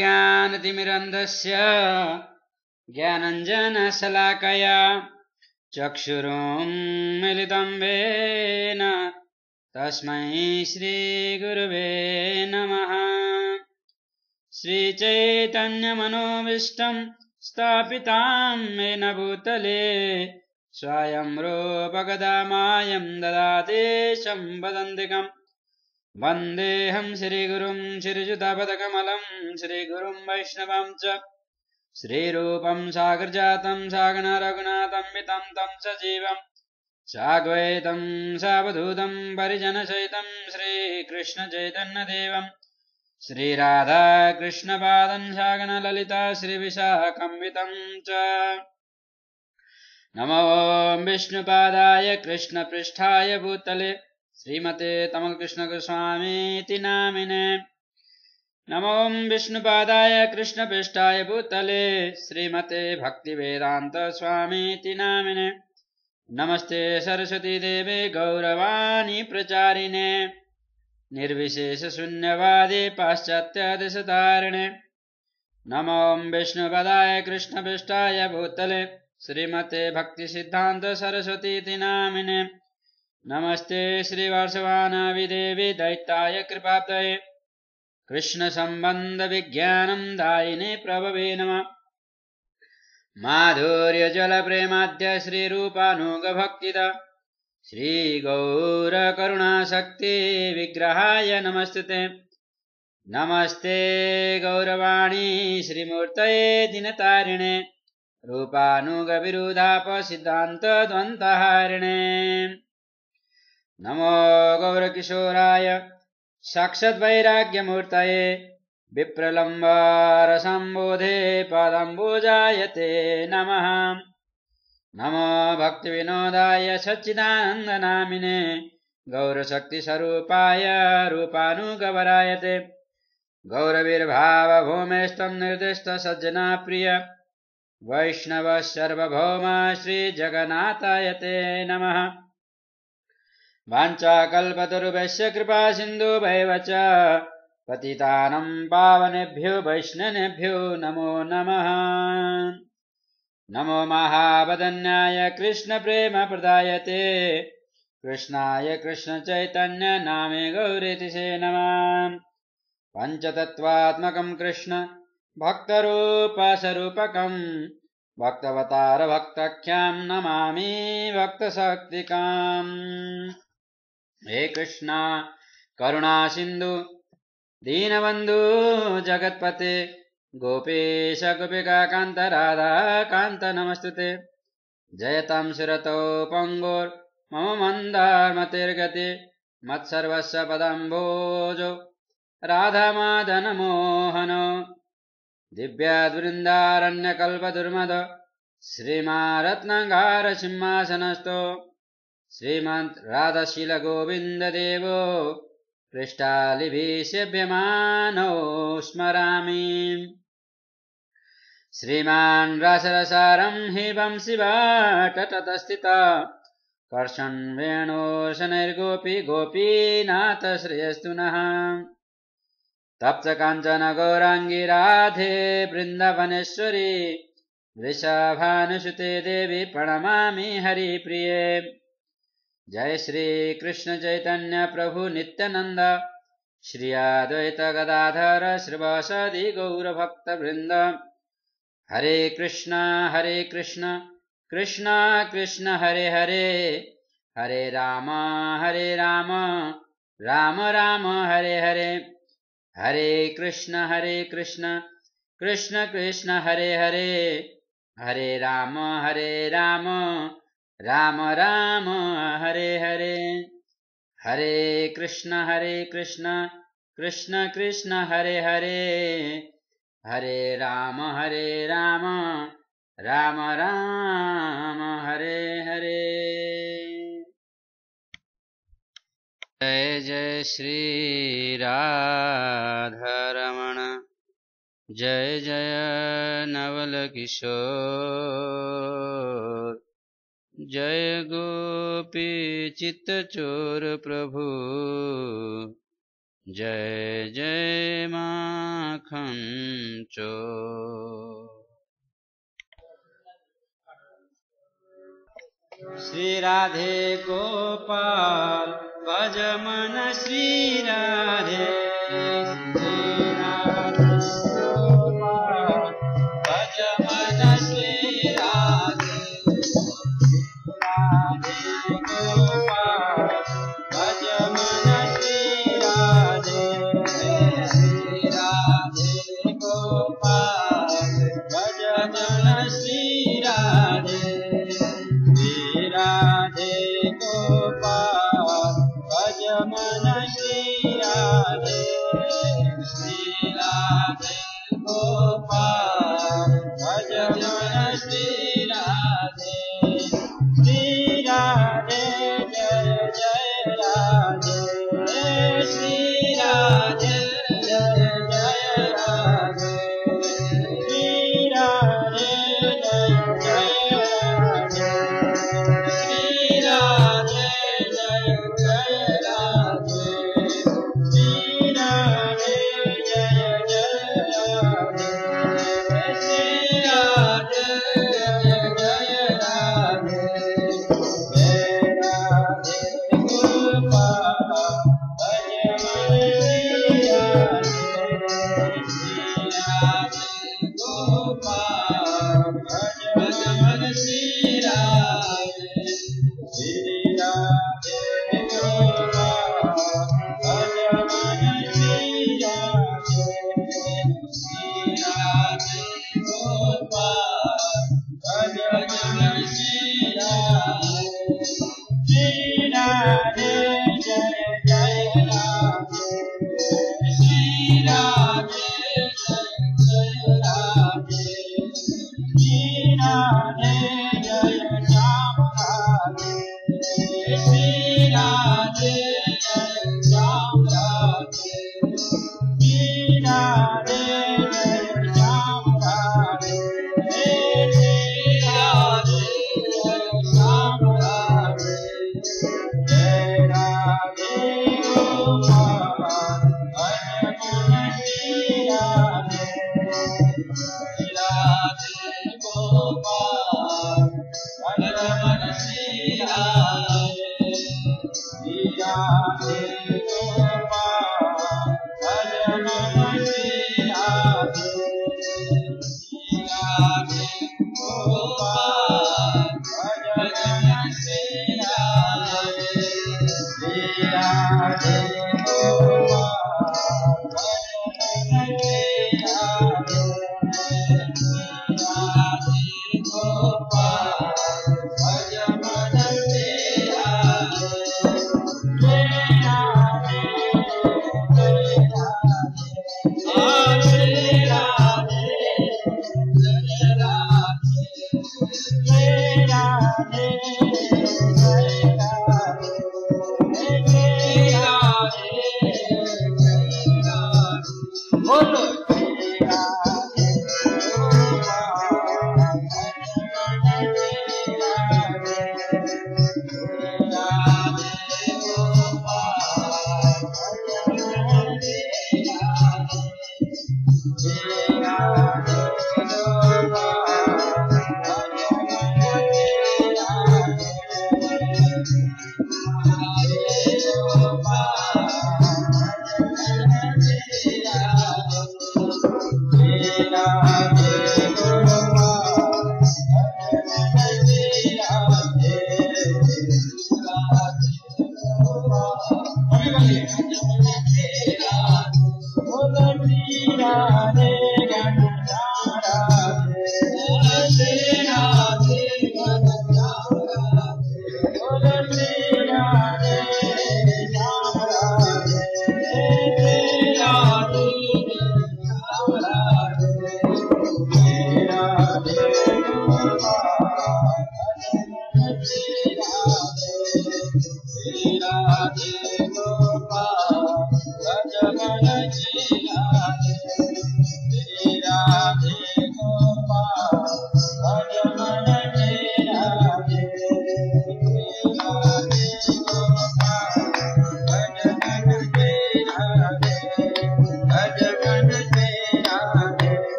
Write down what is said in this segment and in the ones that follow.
ज्ञानतिमिरन्दस्य ज्ञानञ्जनशलाकया मिलितम् when तस्मै श्रीगुरुवे नमः श्रीचैतन्यमनोविष्टं स्थापितां मे न भूतले स्वयं रोपगदा ददाते शम्बदन्तिकम् वन्देऽहं श्रीगुरुं श्रीचुतपदकमलं श्रीगुरुं वैष्णवं च श्रीरूपं सागरजातं सागण रघुनाथं वितं तं च जीवं साग्वैतं सावधूतं परिजनचैतं श्रीकृष्णचैतन्यदेवं श्रीराधाकृष्णपादं शागण ललिता श्रीविशाखं विदं च नमो विष्णुपादाय कृष्णपृष्ठाय भूतले श्रीमते तमलकृष्णस्वामीति नामिने नमों विष्णुपादाय कृष्णपृष्ठाय भूतले श्रीमते भक्तिवेदान्तस्वामीति नामिने नमस्ते सरस्वती सरस्वतीदेवे गौरवाणी प्रचारिणे निर्विशेष निर्विशेषशून्यवादे पाश्चात्यदेशधारिणे नमो विष्णुपदाय कृष्णपृष्ठाय भूतले श्रीमते भक्ति भक्तिसिद्धान्तसरस्वतीति नामिने नमस्ते श्रीवार्षवानाविदेवि दैताय कृपाप्तये कृष्णसम्बन्धविज्ञानं दायिने प्रभवे नमः माधुर्यजलप्रेमाद्य विग्रहाय नमस्ते नमस्ते गौरवाणी श्रीमूर्तये दिनतारिणे रूपानुगविरुधापसिद्धान्तद्वन्तहारिणे नमो गौरकिशोराय साक्षद्वैराग्यमूर्तये विप्रलम्बारसम्बोधे पदम्बुजाय ते नमः नमो भक्तिविनोदाय सच्चिदानन्दनामिने गौरशक्तिस्वरूपाय रूपानुगवराय ते गौरविर्भावभूमे निर्दिष्टसज्जनाप्रिय वैष्णवसर्वभौमः श्रीजगन्नाथाय ते नमः वाञ्चा कल्पतुरुभस्य कृपा सिन्दुभैव च पतितानम् पावनेभ्यो वैष्णनेभ्यो नमो नमः नमो महावदनाय कृष्णप्रेम प्रदायते कृष्णाय कृष्णचैतन्यनामे गौरेति नमः नमा पञ्चतत्त्वात्मकम् कृष्ण भक्तरूपसरूपकम् भक्तवतार भक्तख्याम् नमामि भक्तशक्तिकाम् हे कृष्ण करुणा सिंधु दीनबंधु जगतपते गोपेश गोपिका कांत राधा कांत नमस्तुते जयतां शिरतो पंगोर मम मंदार मतिर्गति मत्सर्वस्य पदम्भोजो राधामादनमोहन दिव्याद्वृन्दारण्यकल्पदुर्मद सिंहासनस्थ श्रीमान् राधशिलगोविन्ददेवो स्मरामि श्रीमान् रासरसारं हि वंशिवाटतस्थित गोपीनाथ श्रेयस्तु नः तप्त काञ्चन गौराङ्गिराधे वृन्दवनेश्वरी वृषभानुसुते देवि प्रणमामि हरिप्रिये जय श्री कृष्ण चैतन्य प्रभु नित्यानंद श्री अद्वैत गदाधर श्रीवासदि गौरभक्त वृंद हरे कृष्णा हरे कृष्णा कृष्णा कृष्ण हरे हरे हरे राम हरे राम राम राम हरे हरे हरे कृष्ण हरे कृष्ण कृष्ण कृष्ण हरे हरे हरे राम हरे राम, हरे राम राम राम हरे हरे हरे कृष्ण हरे कृष्ण कृष्ण कृष्ण हरे हरे हरे राम हरे राम राम राम हरे हरे जय जय श्री राधारमण जय जय नवल किशोर जय गोपी चित चोर प्रभु जय जय माखन चो श्री राधे गोपाल भजमन श्री राधे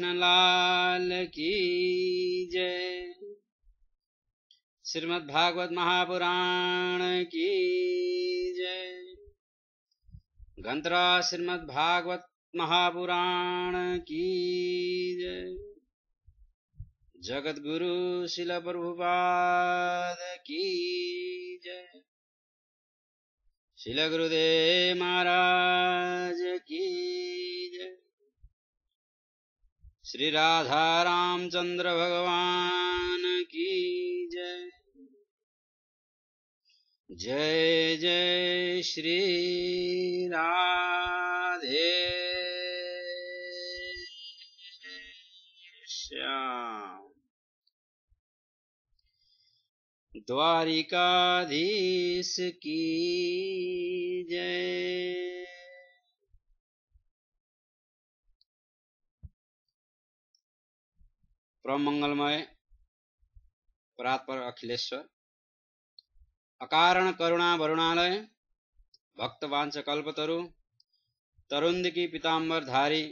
कृष्ण लाल की जय श्रीमद् भागवत महापुराण की जय गंतरा श्रीमद् भागवत महापुराण की जय जगत गुरु शिल प्रभुपाद की जय शिल गुरुदेव महाराज की श्री राधा रामचंद्र भगवान की जय जय जय श्री राधे श्याम द्वारिकाधीश की जय ब्रह्म मंगलमय परात्पर अखिलेश्वर अकारण करुणा वरुणालय भक्तवांच कल्पतरु तरुंद की पिताम्बर धारी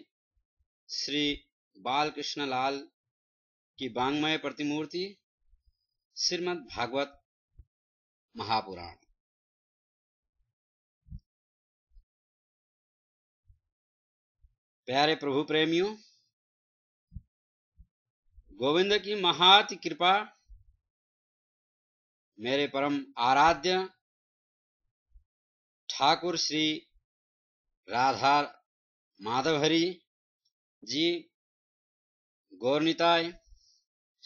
श्री बालकृष्ण लाल की बांगमय प्रतिमूर्ति श्रीमद भागवत महापुराण प्यारे प्रभु प्रेमियों गोविंद की महात कृपा मेरे परम आराध्य ठाकुर श्री राधा माधवहरी जी गौरताय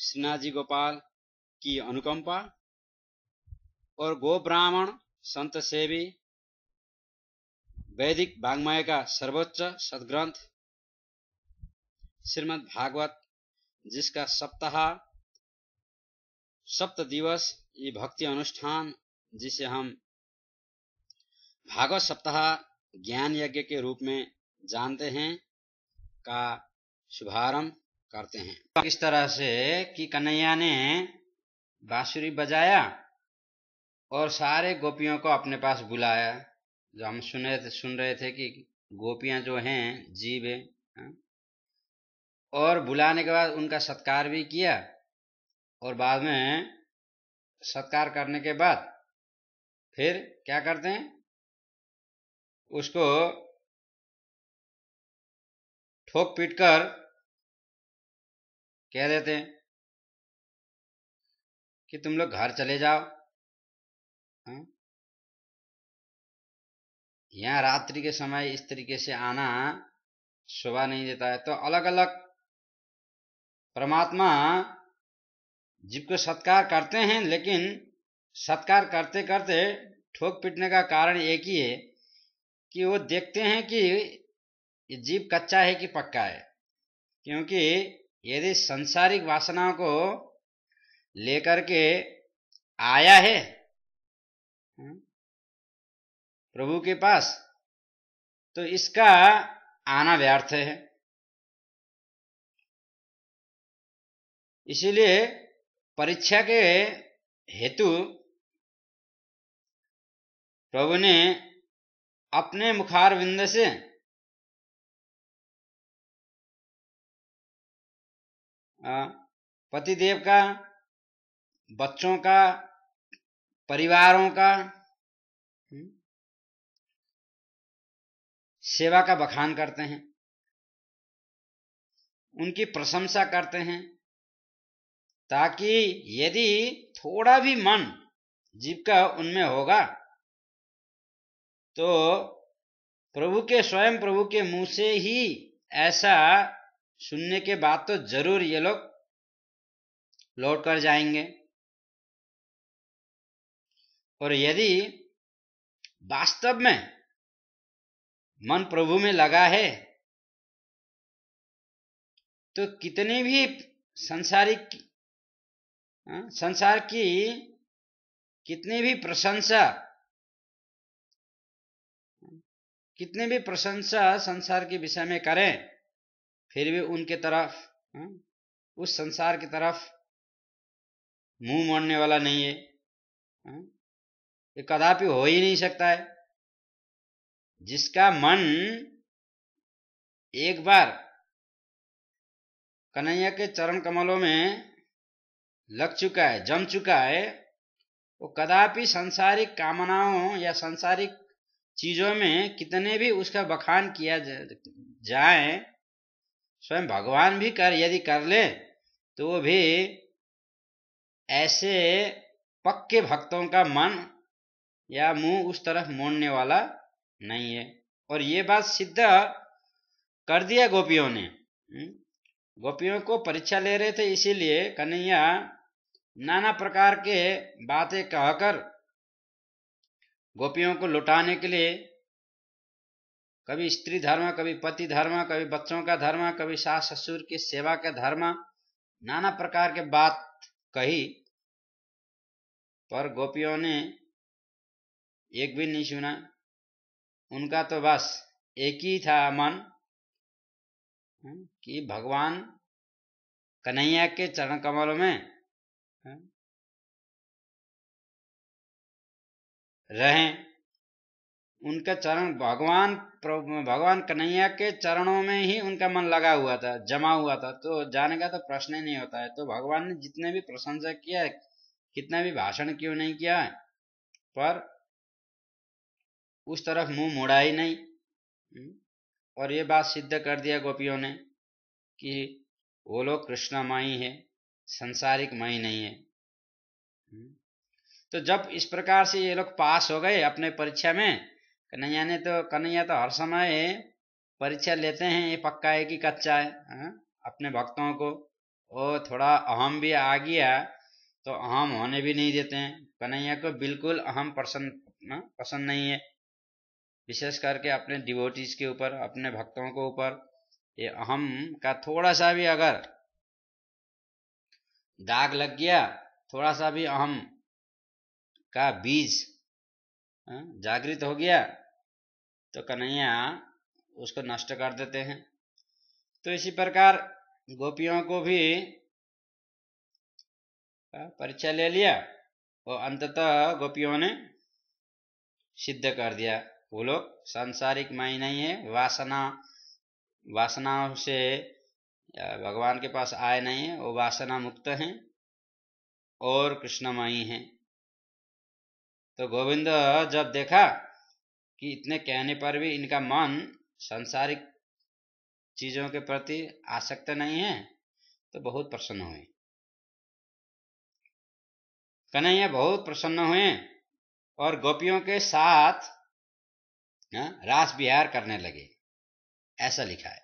सिन्हाजी गोपाल की अनुकंपा और गो ब्राह्मण संत सेवी वैदिक वांग्मय का सर्वोच्च सदग्रंथ श्रीमद् भागवत जिसका सप्ताह सप्त दिवस ये भक्ति अनुष्ठान जिसे हम भागवत सप्ताह ज्ञान यज्ञ के रूप में जानते हैं का शुभारंभ करते हैं इस तरह से कि कन्हैया ने बांसुरी बजाया और सारे गोपियों को अपने पास बुलाया जो हम सुने थे सुन रहे थे कि गोपियां जो हैं जीव है हाँ? और बुलाने के बाद उनका सत्कार भी किया और बाद में सत्कार करने के बाद फिर क्या करते हैं उसको ठोक पीट कर कह देते हैं कि तुम लोग घर चले जाओ हाँ? यहाँ रात्रि के समय इस तरीके से आना शोभा नहीं देता है तो अलग अलग परमात्मा जीव को सत्कार करते हैं लेकिन सत्कार करते करते ठोक पीटने का कारण एक ही है कि वो देखते हैं कि ये जीव कच्चा है कि पक्का है क्योंकि यदि संसारिक वासनाओं को लेकर के आया है हाँ, प्रभु के पास तो इसका आना व्यर्थ है इसीलिए परीक्षा के हेतु प्रभु ने अपने मुखार बिंद से पतिदेव का बच्चों का परिवारों का हम्म, सेवा का बखान करते हैं उनकी प्रशंसा करते हैं ताकि यदि थोड़ा भी मन जीव का उनमें होगा तो प्रभु के स्वयं प्रभु के मुंह से ही ऐसा सुनने के बाद तो जरूर ये लोग लौट कर जाएंगे और यदि वास्तव में मन प्रभु में लगा है तो कितने भी संसारिक हाँ, संसार की कितनी भी प्रशंसा कितने भी प्रशंसा संसार के विषय में करें फिर भी उनके तरफ हाँ, उस संसार की तरफ मुंह मोड़ने वाला नहीं है हाँ, ये कदापि हो ही नहीं सकता है जिसका मन एक बार कन्हैया के चरण कमलों में लग चुका है जम चुका है वो कदापि संसारिक कामनाओं या संसारिक चीजों में कितने भी उसका बखान किया जाए स्वयं भगवान भी कर यदि कर ले तो वो भी ऐसे पक्के भक्तों का मन या मुंह उस तरफ मोड़ने वाला नहीं है और ये बात सिद्ध कर दिया गोपियों ने हम्म? गोपियों को परीक्षा ले रहे थे इसीलिए कन्हैया नाना प्रकार के बातें कहकर गोपियों को लुटाने के लिए कभी स्त्री धर्म कभी पति धर्म कभी बच्चों का धर्म कभी सास ससुर की सेवा का धर्म नाना प्रकार के बात कही पर गोपियों ने एक भी नहीं सुना उनका तो बस एक ही था मन कि भगवान कन्हैया के चरण कमलों में रहें उनका चरण भगवान भगवान कन्हैया के चरणों में ही उनका मन लगा हुआ था जमा हुआ था तो जाने का तो प्रश्न ही नहीं होता है तो भगवान ने जितने भी प्रशंसा किया है कितना भी भाषण क्यों नहीं किया है पर उस तरफ मुंह मोड़ा ही नहीं हम्म। और ये बात सिद्ध कर दिया गोपियों ने कि वो लोग माई है संसारिक माई नहीं है हम्म। तो जब इस प्रकार से ये लोग पास हो गए अपने परीक्षा में कन्हैया ने तो कन्हैया तो हर समय परीक्षा लेते हैं ये पक्का है कि कच्चा है हा? अपने भक्तों को और थोड़ा अहम भी आ गया तो अहम होने भी नहीं देते हैं कन्हैया को बिल्कुल अहम पसंद हाँ? पसंद नहीं है विशेष करके अपने डिवोटीज के ऊपर अपने भक्तों के ऊपर ये अहम का थोड़ा सा भी अगर दाग लग गया थोड़ा सा भी अहम का बीज हाँ, जागृत हो गया तो कन्हैया उसको नष्ट कर देते हैं तो इसी प्रकार गोपियों को भी हाँ, परीक्षा ले लिया और अंततः गोपियों ने सिद्ध कर दिया वो लोग सांसारिक माई नहीं है वासना वासनाओं से भगवान के पास आए नहीं है वो वासना मुक्त हैं और कृष्णमयी हैं तो गोविंद जब देखा कि इतने कहने पर भी इनका मन सांसारिक चीजों के प्रति आसक्त नहीं है तो बहुत प्रसन्न हुए कन्हैया बहुत प्रसन्न हुए और गोपियों के साथ हाँ, रास विहार करने लगे ऐसा लिखा है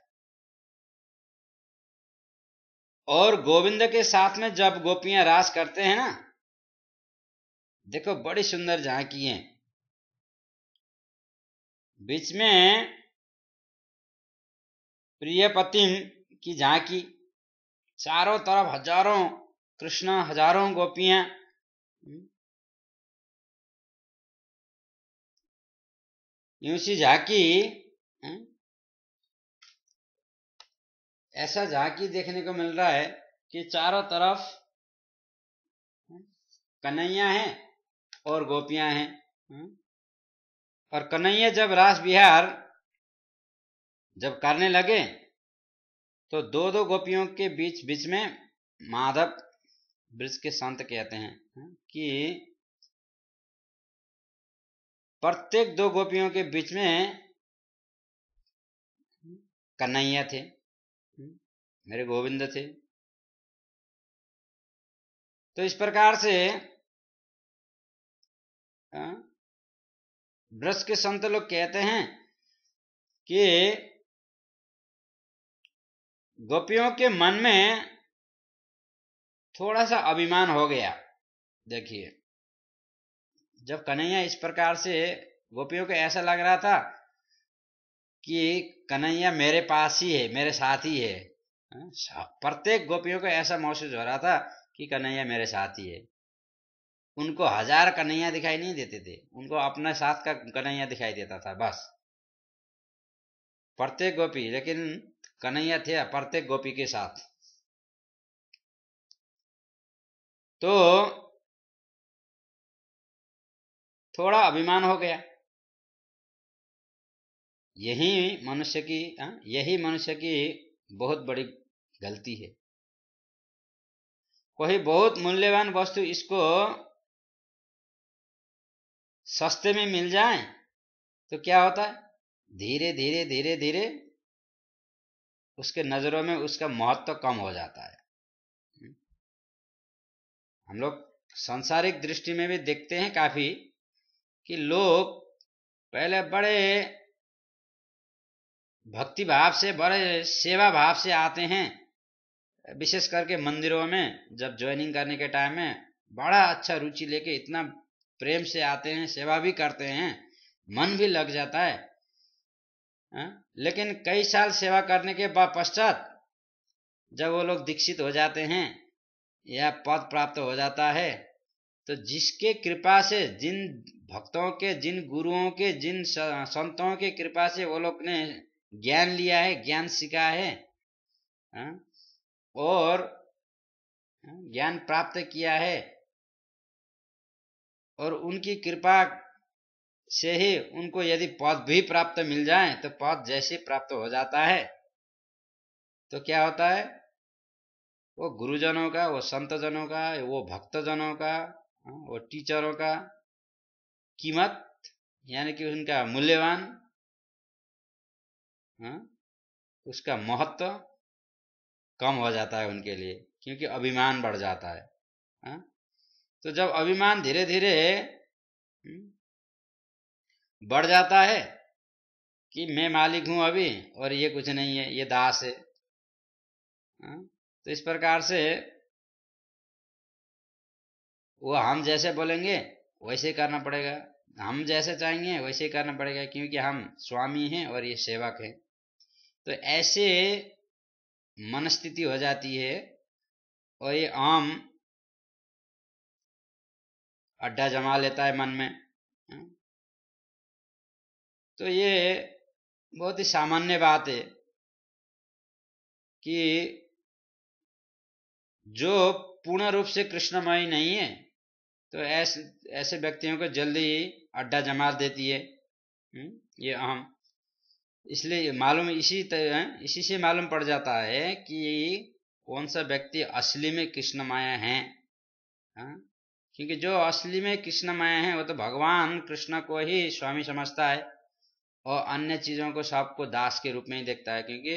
और गोविंद के साथ में जब गोपियां रास करते हैं ना देखो बड़ी सुंदर झांकी है बीच में पति की झांकी चारों तरफ हजारों कृष्ण हजारों गोपियां यूसी झाकी हाँ? ऐसा झाकी देखने को मिल रहा है कि चारों तरफ हाँ? कन्हैया हैं और गोपियां हैं हाँ? और कन्हैया जब रास बिहार जब करने लगे तो दो दो गोपियों के बीच बीच में माधव ब्रज के संत कहते हैं कि प्रत्येक दो गोपियों के बीच में कन्हैया थे मेरे गोविंद थे तो इस प्रकार से ब्रश के संत लोग कहते हैं कि गोपियों के मन में थोड़ा सा अभिमान हो गया देखिए जब कन्हैया इस प्रकार से गोपियों को ऐसा लग रहा था कि कन्हैया मेरे पास ही है मेरे साथ ही है हाँ, प्रत्येक गोपियों को ऐसा महसूस हो रहा था कि कन्हैया मेरे साथ ही है उनको हजार कन्हैया दिखाई नहीं देते थे उनको अपने साथ का कन्हैया दिखाई देता था बस प्रत्येक गोपी लेकिन कन्हैया थे प्रत्येक गोपी के साथ तो थोड़ा अभिमान हो गया यही मनुष्य की आ, यही मनुष्य की बहुत बड़ी गलती है कोई बहुत मूल्यवान वस्तु इसको सस्ते में मिल जाए तो क्या होता है धीरे धीरे धीरे धीरे उसके नजरों में उसका महत्व तो कम हो जाता है हम लोग सांसारिक दृष्टि में भी देखते हैं काफी कि लोग पहले बड़े भक्ति भाव से बड़े सेवा भाव से आते हैं विशेष करके मंदिरों में जब ज्वाइनिंग करने के टाइम में बड़ा अच्छा रुचि लेके इतना प्रेम से आते हैं सेवा भी करते हैं मन भी लग जाता है आ? हाँ? लेकिन कई साल सेवा करने के पश्चात जब वो लोग दीक्षित हो जाते हैं या पद प्राप्त हो जाता है तो जिसके कृपा से जिन भक्तों के जिन गुरुओं के जिन संतों के कृपा से वो लोग ने ज्ञान लिया है ज्ञान सीखा है हाँ, और हाँ, ज्ञान प्राप्त किया है और उनकी कृपा से ही उनको यदि पद भी प्राप्त मिल जाए तो पद जैसे प्राप्त हो जाता है तो क्या होता है वो गुरुजनों का वो संतजनों का वो भक्तजनों का और टीचरों का कीमत यानी कि उनका मूल्यवान हाँ, उसका महत्व कम हो जाता है उनके लिए क्योंकि अभिमान बढ़ जाता है हाँ। तो जब अभिमान धीरे धीरे हम्म, बढ़ जाता है कि मैं मालिक हूं अभी और ये कुछ नहीं है ये दास है हाँ, तो इस प्रकार से वो हम जैसे बोलेंगे वैसे करना पड़ेगा हम जैसे चाहेंगे वैसे करना पड़ेगा क्योंकि हम स्वामी हैं और ये सेवक हैं तो ऐसे मनस्थिति हो जाती है और ये आम अड्डा जमा लेता है मन में तो ये बहुत ही सामान्य बात है कि जो पूर्ण रूप से कृष्णमयी नहीं है तो ऐसे ऐसे व्यक्तियों को जल्दी ही अड्डा जमा देती है हम्म, ये अहम इसलिए मालूम इसी तरह इसी से मालूम पड़ जाता है कि कौन सा व्यक्ति असली में कृष्ण माया है हाँ? क्योंकि जो असली में कृष्ण माया है वो तो भगवान कृष्ण को ही स्वामी समझता है और अन्य चीजों को सबको दास के रूप में ही देखता है क्योंकि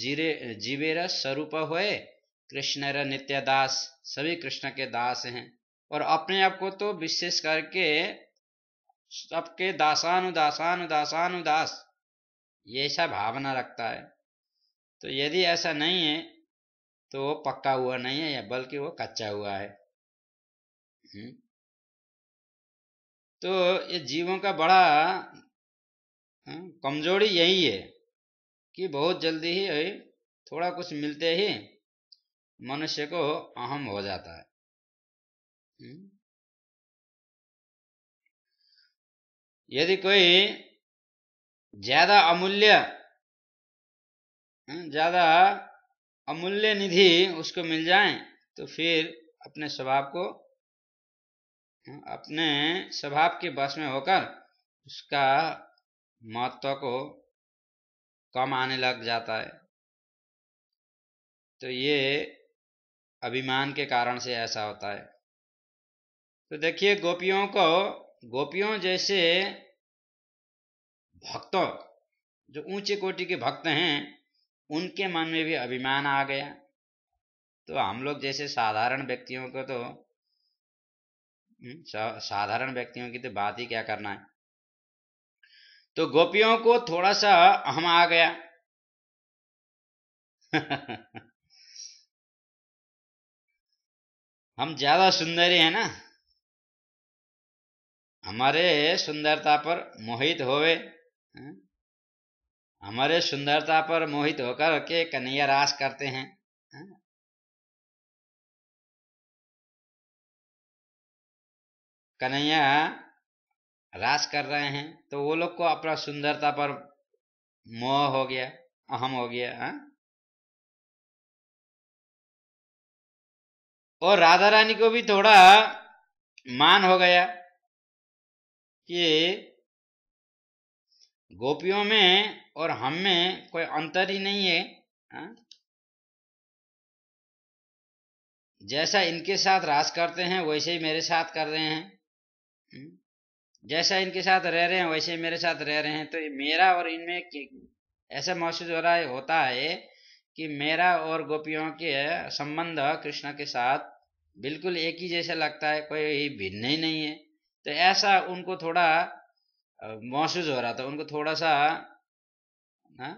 जीरे जीवेरा स्वरूप हुए कृष्ण नित्य दास सभी कृष्ण के दास हैं और अपने आप को तो विशेष करके सबके दासान दासानुदास ये ऐसा भावना रखता है तो यदि ऐसा नहीं है तो वो पक्का हुआ नहीं है बल्कि वो कच्चा हुआ है हम्म। तो ये जीवों का बड़ा हाँ, कमजोरी यही है कि बहुत जल्दी ही थोड़ा कुछ मिलते ही मनुष्य को अहम हो जाता है हम्म। यदि कोई ज्यादा अमूल्य हाँ, ज्यादा अमूल्य निधि उसको मिल जाए तो फिर अपने स्वभाव को हाँ, अपने स्वभाव के बस में होकर उसका महत्व को कम आने लग जाता है तो ये अभिमान के कारण से ऐसा होता है तो देखिए गोपियों को गोपियों जैसे भक्तों जो ऊंचे कोटि के भक्त हैं उनके मन में भी अभिमान आ गया तो हम लोग जैसे साधारण व्यक्तियों को तो हम्म, साधारण व्यक्तियों की तो बात ही क्या करना है तो गोपियों को थोड़ा सा अहम आ गया हम ज्यादा सुंदरी है ना हमारे सुंदरता पर मोहित होवे हाँ? हमारे सुंदरता पर मोहित होकर के कन्हैया रास करते हैं हाँ? कन्हैया रास कर रहे हैं तो वो लोग को अपना सुंदरता पर मोह हो गया अहम हो गया हा? और राधा रानी को भी थोड़ा मान हो गया कि गोपियों में और हम में कोई अंतर ही नहीं है आ? हाँ? जैसा इनके साथ रास करते हैं वैसे ही मेरे साथ कर रहे हैं हम्म? जैसा इनके साथ रह रहे हैं वैसे ही मेरे साथ रह रहे हैं तो मेरा और इनमें ऐसा महसूस हो रहा है होता है कि मेरा और गोपियों के संबंध कृष्ण के साथ बिल्कुल एक ही जैसा लगता है कोई भिन्न ही नहीं है तो ऐसा उनको थोड़ा महसूस हो रहा था उनको थोड़ा सा ना हाँ?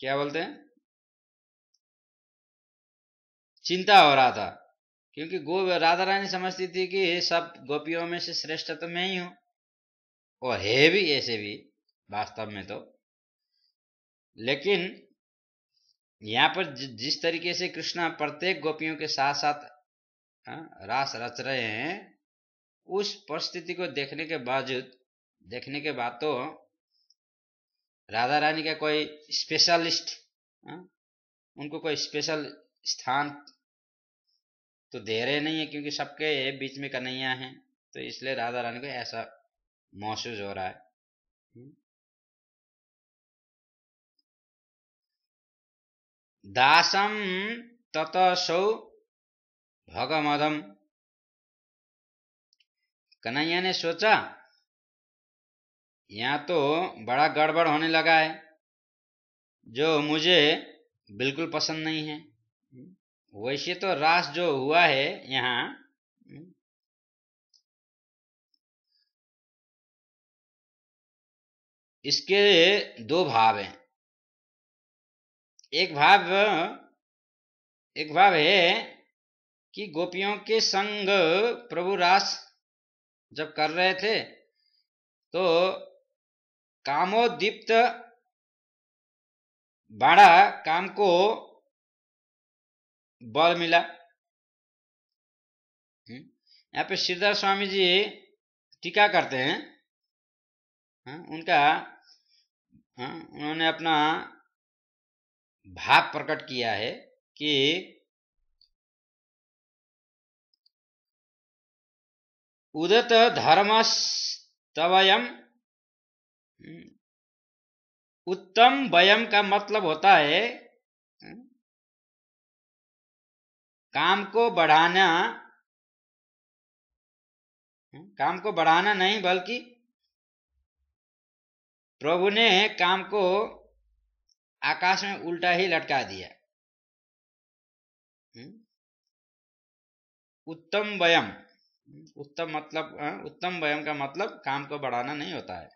क्या बोलते हैं चिंता हो रहा था क्योंकि गो राधा रानी समझती थी कि सब गोपियों में से श्रेष्ठ तो मैं ही हूं और है भी ऐसे भी वास्तव में तो लेकिन यहाँ पर जिस तरीके से कृष्णा प्रत्येक गोपियों के साथ साथ हाँ, रास रच रहे हैं उस परिस्थिति को देखने के बावजूद देखने के बाद तो राधा रानी का कोई स्पेशलिस्ट हाँ, उनको कोई स्पेशल स्थान तो दे रहे नहीं है क्योंकि सबके बीच में कन्हैया है तो इसलिए राधा रानी को ऐसा महसूस हो रहा है हम्म। दासम तत सौ भागा मधम कन्हैया ने सोचा यहाँ तो बड़ा गड़बड़ होने लगा है जो मुझे बिल्कुल पसंद नहीं है वैसे तो रास जो हुआ है यहाँ इसके दो भाव हैं एक भाव एक भाव है कि गोपियों के संग प्रभु रास जब कर रहे थे तो कामोदीप्त बाड़ा काम को बल मिला हम्म, यहाँ पे श्रीधर स्वामी जी टीका करते हैं हाँ, उनका हाँ, उन्होंने अपना भाव प्रकट किया है कि उदत धर्मस्तवयम उत्तम वयम का मतलब होता है काम को बढ़ाना काम को बढ़ाना नहीं बल्कि प्रभु ने काम को आकाश में उल्टा ही लटका दिया उत्तम वयम उत्तम मतलब हाँ, उत्तम वयम का मतलब काम को बढ़ाना नहीं होता है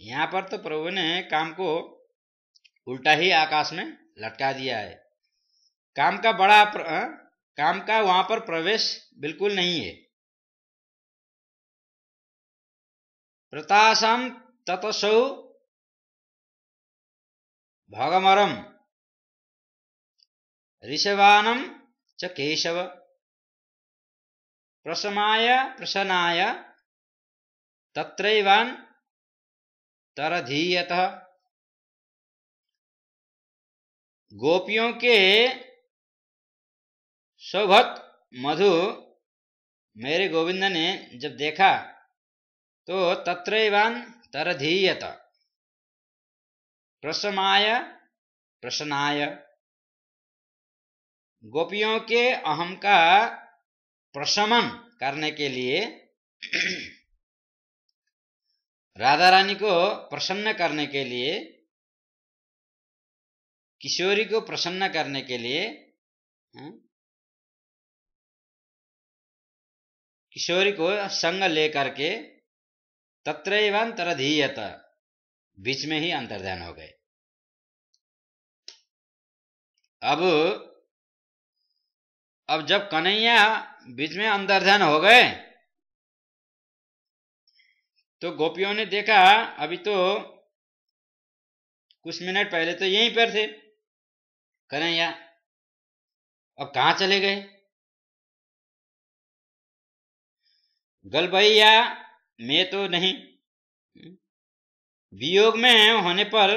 यहाँ पर तो प्रभु ने काम को उल्टा ही आकाश में लटका दिया है काम का बड़ा आ, हाँ, काम का वहां पर प्रवेश बिल्कुल नहीं है प्रताशम ततसौ भगमरम ऋषवानम च केशव प्रशमाय प्रशनाय तत्रैवान् तरधीयत गोपियों के शोभत मधु मेरे गोविंद ने जब देखा तो तत्रैवान तरधीयत प्रसमाय प्रसनाय गोपियों के अहम का प्रशमन करने के लिए राधा रानी को प्रसन्न करने के लिए किशोरी को प्रसन्न करने के लिए हाँ, किशोरी को संग लेकर के तरधीयत बीच में ही अंतर्ध्यान हो गए अब अब जब कन्हैया बीच में अंदर ध्यान हो गए तो गोपियों ने देखा अभी तो कुछ मिनट पहले तो यहीं पर थे या अब कहा चले गए गल भैया मैं तो नहीं वियोग में होने पर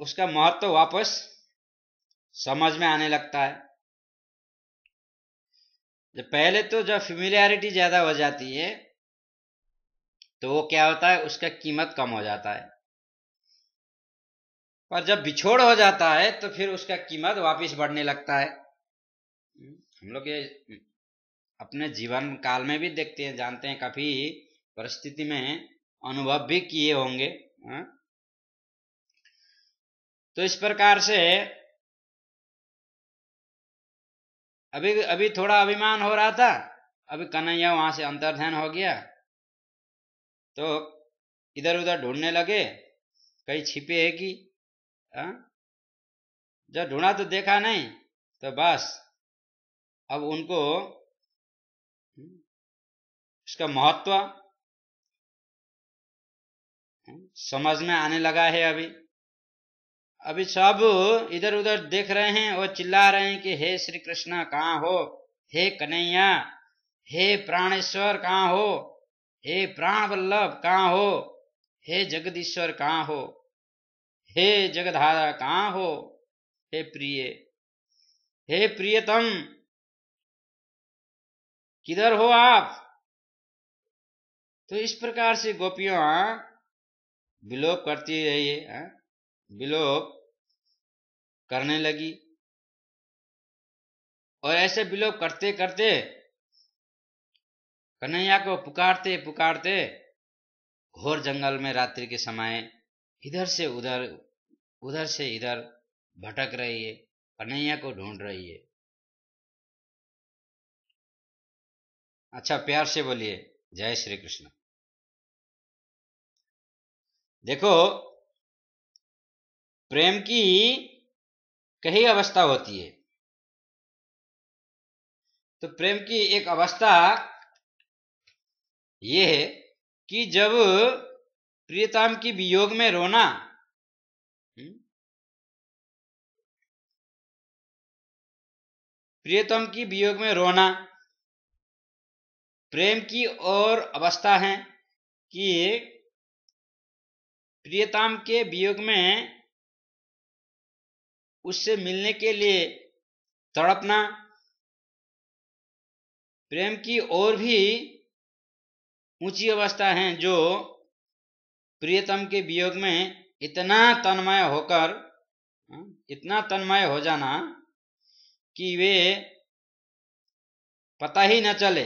उसका महत्व तो वापस समझ में आने लगता है जब तो पहले तो जब फेमिलियरिटी ज़्यादा हो जाती है तो वो क्या होता है उसका कीमत कम हो जाता है पर जब बिछोड़ हो जाता है तो फिर उसका कीमत वापस बढ़ने लगता है हम लोग ये अपने जीवन काल में भी देखते हैं जानते हैं काफी परिस्थिति में अनुभव भी किए होंगे हाँ। तो इस प्रकार से अभी अभी थोड़ा अभिमान हो रहा था अभी कन्हैया वहां से अंतर्ध्यान हो गया तो इधर उधर ढूंढने लगे कहीं छिपे है कि हाँ? जब ढूंढा तो देखा नहीं तो बस अब उनको हम्म, इसका महत्व हम्म, समझ में आने लगा है अभी अभी सब इधर उधर देख रहे हैं और चिल्ला रहे हैं कि हे श्री कृष्ण कहाँ हो हे कन्हैया हे प्राणेश्वर कहाँ हो हे प्राण वल्लभ कहाँ हो हे जगदीश्वर कहाँ हो हे जगधारा कहाँ हो हे प्रिय हे प्रियतम किधर हो आप तो इस प्रकार से गोपियों विलोप करती रही है हाँ। विलोप करने लगी और ऐसे विलोप करते करते कन्हैया को पुकारते पुकारते घोर जंगल में रात्रि के समय इधर से उधर उधर से इधर भटक रही है कन्हैया को ढूंढ रही है अच्छा प्यार से बोलिए जय श्री कृष्ण देखो प्रेम की कही अवस्था होती है तो प्रेम की एक अवस्था ये है कि जब प्रियताम की वियोग में रोना हम्म, प्रियतम की वियोग में रोना प्रेम की और अवस्था है कि प्रियतम के वियोग में उससे मिलने के लिए तड़पना प्रेम की और भी ऊंची अवस्था है जो प्रियतम के वियोग में इतना तन्मय होकर हाँ, इतना तन्मय हो जाना कि वे पता ही न चले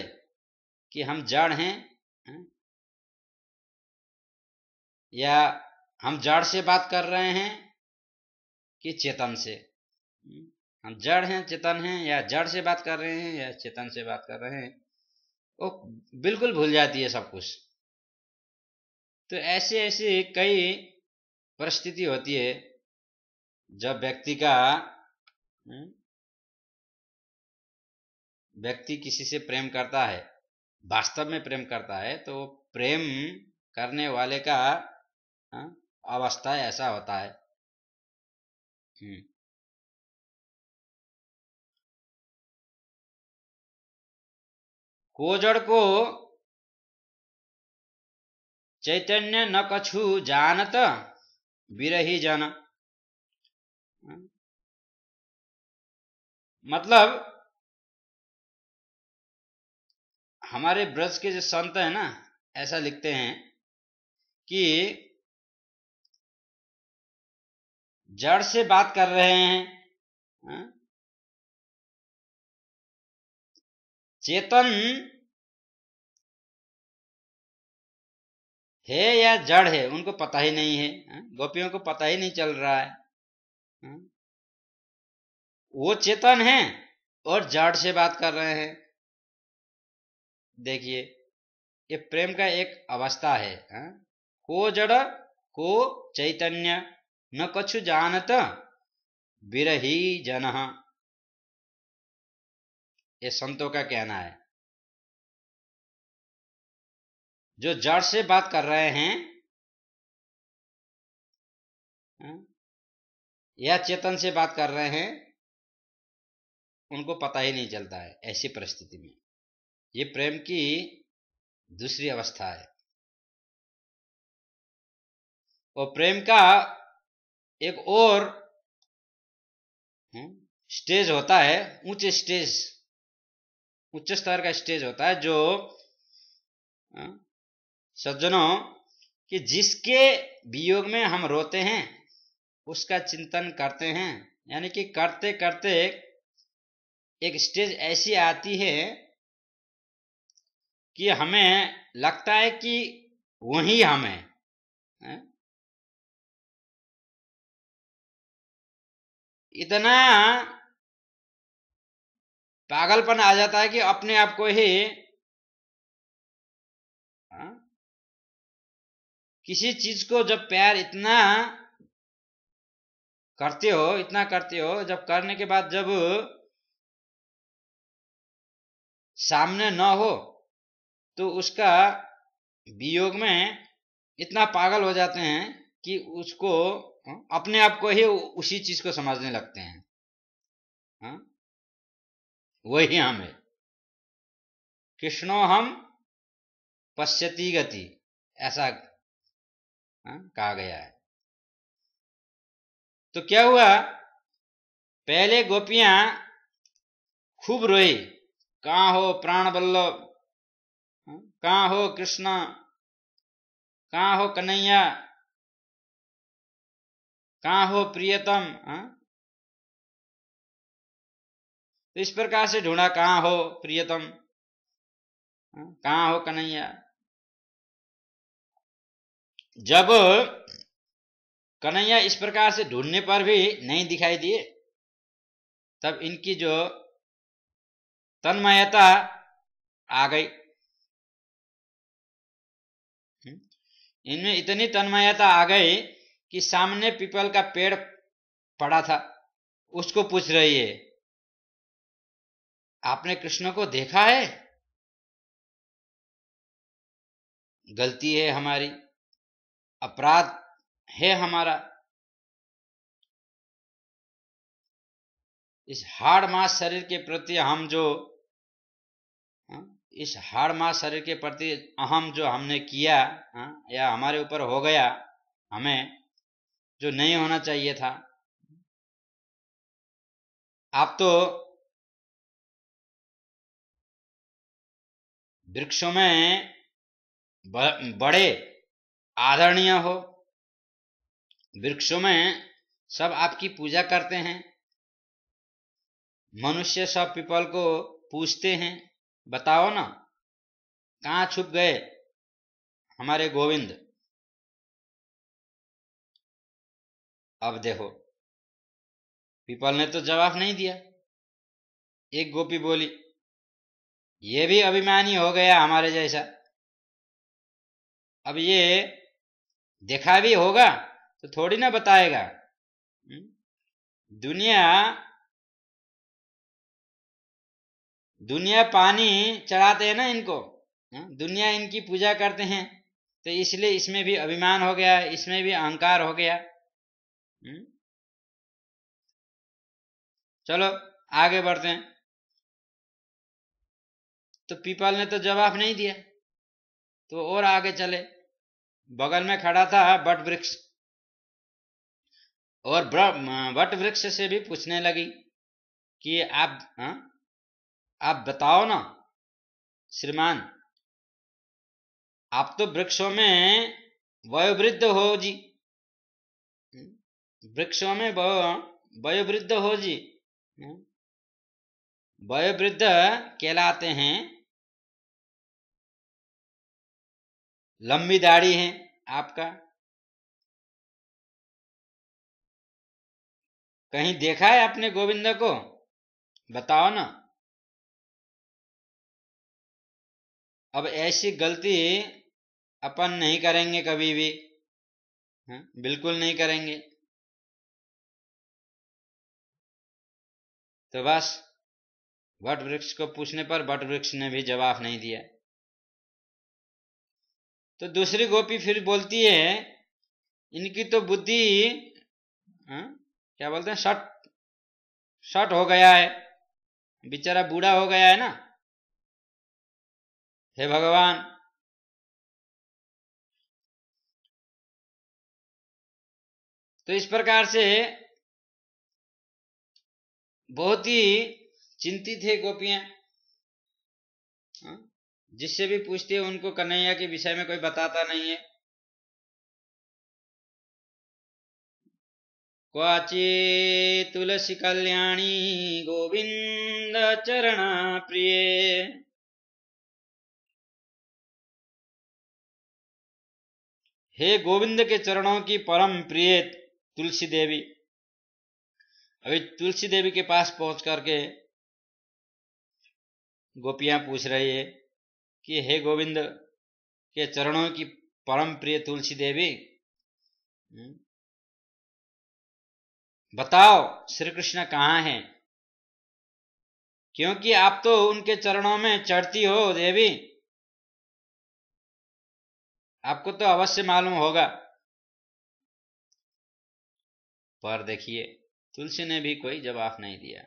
कि हम जड़ हैं हाँ। या हम जड़ से बात कर रहे हैं कि चेतन से हम जड़ हैं चेतन हैं या जड़ से बात कर रहे हैं या चेतन से बात कर रहे हैं वो बिल्कुल भूल जाती है सब कुछ तो ऐसे ऐसे कई परिस्थिति होती है जब व्यक्ति का हम्म, व्यक्ति किसी से प्रेम करता है वास्तव में प्रेम करता है तो प्रेम करने वाले का हाँ, अवस्था ऐसा होता है Dude कोजड़ को चैतन्य न कछु जानत बिरही जान मतलब हमारे ब्रज के जो संत है ना ऐसा लिखते हैं कि जड़ से बात कर रहे हैं हाँ? चेतन है या जड़ है उनको पता ही नहीं है हाँ? गोपियों को पता ही नहीं चल रहा है हाँ? वो चेतन है और जड़ से बात कर रहे हैं देखिए ये प्रेम का एक अवस्था है को जड़ को चैतन्य न कछु जानत विरही जन ये संतों का कहना है जो जड़ से बात कर रहे हैं हाँ, या चेतन से बात कर रहे हैं उनको पता ही नहीं चलता है ऐसी परिस्थिति में ये प्रेम की दूसरी अवस्था है और प्रेम का एक और स्टेज हम्म, होता है उच्च स्टेज उच्च स्तर का स्टेज होता है जो सज्जनों कि जिसके वियोग में हम रोते हैं उसका चिंतन करते हैं यानी कि करते करते एक स्टेज ऐसी आती है कि हमें लगता है कि वही हम हैं इतना पागलपन आ जाता है कि अपने आप को ही हाँ, किसी चीज को जब प्यार इतना करते हो इतना करते हो जब करने के बाद जब सामने न हो तो उसका वियोग में इतना पागल हो जाते हैं कि उसको अपने आप को ही उसी चीज को समझने लगते हैं हाँ? वही हम है कृष्णो हम पश्यति गति ऐसा हाँ, कहा गया है तो क्या हुआ पहले गोपियां खूब रोई कहा हो प्राण बल्लभ हाँ, कहा हो कृष्णा कहा हो कन्हैया कहा हो प्रियतम हाँ? तो इस प्रकार से ढूंढा कहा हो प्रियतम कहा हो कन्हैया जब कन्हैया इस प्रकार से ढूंढने पर भी नहीं दिखाई दिए तब इनकी जो तन्मयता आ गई हम्म? इनमें इतनी तन्मयता आ गई कि सामने पीपल का पेड़ पड़ा था उसको पूछ रही है आपने कृष्ण को देखा है गलती है हमारी अपराध है हमारा इस हार्ड मास शरीर के प्रति हम जो हाँ, इस हार्ड मास शरीर के प्रति अहम जो हमने किया हाँ, या हमारे ऊपर हो गया हमें जो नहीं होना चाहिए था आप तो वृक्षों में बड़े आदरणीय हो वृक्षों में सब आपकी पूजा करते हैं मनुष्य सब पीपल को पूछते हैं बताओ ना कहाँ छुप गए हमारे गोविंद अब देखो पीपल ने तो जवाब नहीं दिया एक गोपी बोली ये भी अभिमानी हो गया हमारे जैसा अब ये देखा भी होगा तो थोड़ी ना बताएगा हम्म? दुनिया दुनिया पानी चढ़ाते हैं ना इनको हाँ? दुनिया इनकी पूजा करते हैं तो इसलिए इसमें भी अभिमान हो गया इसमें भी अहंकार हो गया हम्म। चलो आगे बढ़ते हैं तो पीपल ने तो जवाब नहीं दिया तो और आगे चले बगल में खड़ा था बट वृक्ष और बट वृक्ष से भी पूछने लगी कि आप हा? आप बताओ ना श्रीमान आप तो वृक्षों में वयोवृद्ध हो जी वृक्षों में वयोवृद्ध हो जी हाँ। वयोवृद्ध कहलाते हैं लंबी दाढ़ी है आपका कहीं देखा है आपने गोविंद को बताओ ना अब ऐसी गलती अपन नहीं करेंगे कभी भी हाँ बिल्कुल नहीं करेंगे तो बस वट वृक्ष को पूछने पर वट वृक्ष ने भी जवाब नहीं दिया तो दूसरी गोपी फिर बोलती है इनकी तो बुद्धि हाँ, क्या बोलते हैं शट शट हो गया है बेचारा बूढ़ा हो गया है ना हे भगवान तो इस प्रकार से बहुत ही चिंतित है गोपियां हाँ? जिससे भी पूछते हैं उनको कन्हैया के विषय में कोई बताता नहीं है क्वाचे तुलसी कल्याणी गोविंद चरण प्रिय हे गोविंद के चरणों की परम प्रिय तुलसी देवी अभी तुलसी देवी के पास पहुंच करके गोपियां पूछ रही है कि हे गोविंद के चरणों की परम प्रिय तुलसी देवी हम्म, बताओ श्री कृष्ण कहाँ हैं क्योंकि आप तो उनके चरणों में चढ़ती हो देवी आपको तो अवश्य मालूम होगा पर देखिए तुलसी ने भी कोई जवाब नहीं दिया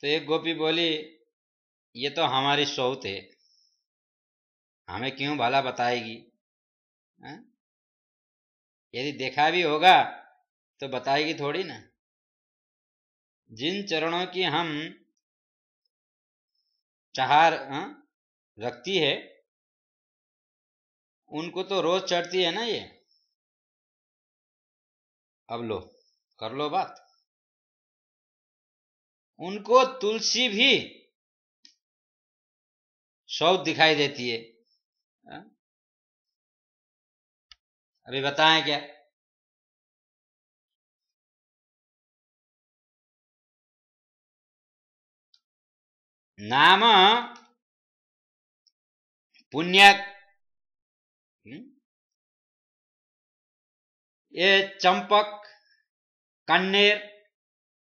तो एक गोपी बोली ये तो हमारी सौत है हमें क्यों भला बताएगी यदि देखा भी होगा तो बताएगी थोड़ी ना जिन चरणों की हम चहार रखती है उनको तो रोज चढ़ती है ना ये अब लो कर लो बात उनको तुलसी भी शौच दिखाई देती है आ? हाँ? अभी बताएं क्या नाम पुण्य ये चंपक कन्नेर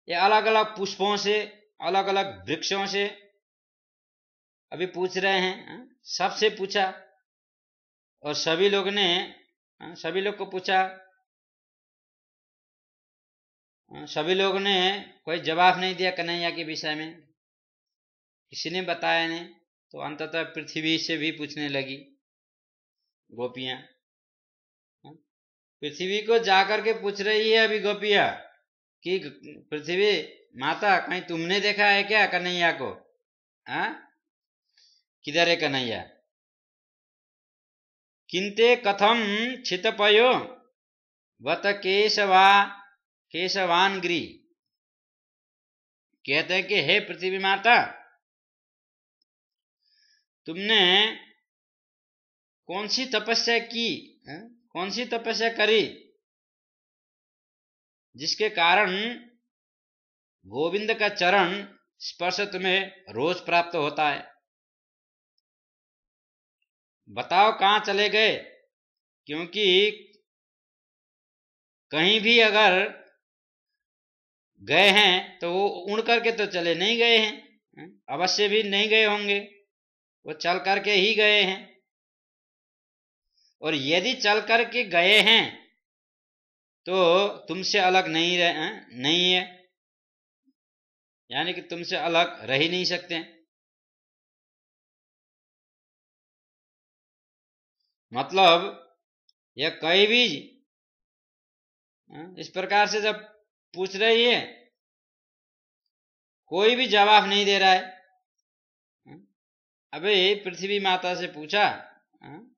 ये अलग अलग पुष्पों से अलग अलग वृक्षों से अभी पूछ रहे हैं हाँ? सबसे पूछा और सभी लोग ने हाँ, सभी लोग को पूछा हाँ, सभी लोग ने कोई जवाब नहीं दिया कन्हैया के विषय में किसी ने बताया नहीं तो अंततः पृथ्वी से भी पूछने लगी गोपियां पृथ्वी को जाकर के पूछ रही है अभी गोपिया कि पृथ्वी माता कहीं तुमने देखा है क्या कन्हैया को आ? हाँ? किधर है कन्हैया किंते कथम पयो वत केशवा केशवान गिरी कहते हैं कि हे पृथ्वी माता तुमने कौन सी तपस्या की हाँ? कौन सी तपस्या करी जिसके कारण गोविंद का चरण स्पर्श तुम्हें रोज प्राप्त होता है बताओ कहाँ चले गए क्योंकि कहीं भी अगर गए हैं तो वो उड़ करके तो चले नहीं गए हैं अवश्य भी नहीं गए होंगे वो चल करके ही गए हैं और यदि चल करके गए हैं तो तुमसे अलग नहीं रह नहीं है यानी कि तुमसे अलग रह ही नहीं सकते मतलब यह कहीं भी हाँ, इस प्रकार से जब पूछ रही है कोई भी जवाब नहीं दे रहा है हाँ, अभी पृथ्वी माता से पूछा हाँ,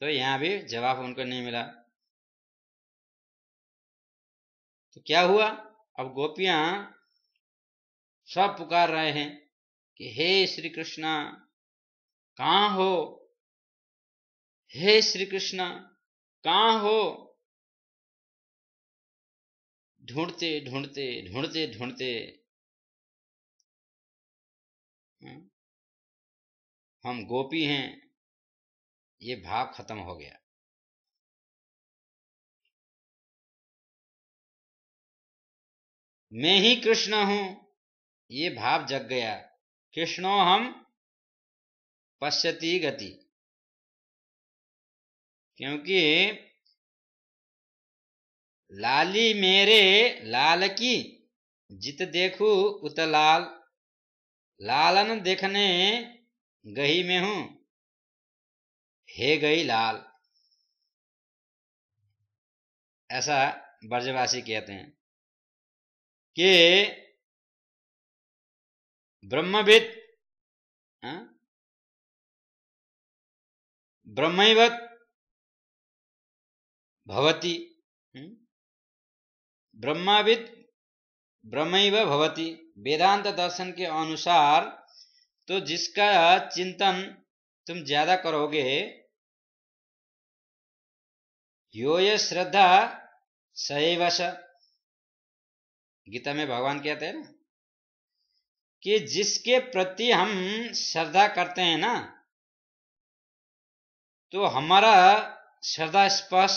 तो यहाँ भी जवाब उनको नहीं मिला तो क्या हुआ अब गोपियां सब पुकार रहे हैं कि हे श्री कृष्णा कहा हो हे श्री कृष्णा कहा हो ढूंढते ढूंढते ढूंढते ढूंढते हम गोपी हैं ये भाव खत्म हो गया मैं ही कृष्ण हूं ये भाव जग गया कृष्णो हम पश्यती गति क्योंकि लाली मेरे लाल की जित देखू उत लाल लालन देखने गही में हूं हे गई लाल ऐसा ब्रजवासी कहते हैं कि ब्रह्मविद ब्रह्मवत भवती ब्रह्मविद ब्रह्मैव भवती वेदांत दर्शन के अनुसार तो जिसका चिंतन तुम ज्यादा करोगे यो श्रद्धा सैव गीता में भगवान कहते हैं ना कि जिसके प्रति हम श्रद्धा करते हैं ना तो हमारा श्रद्धा स्पर्श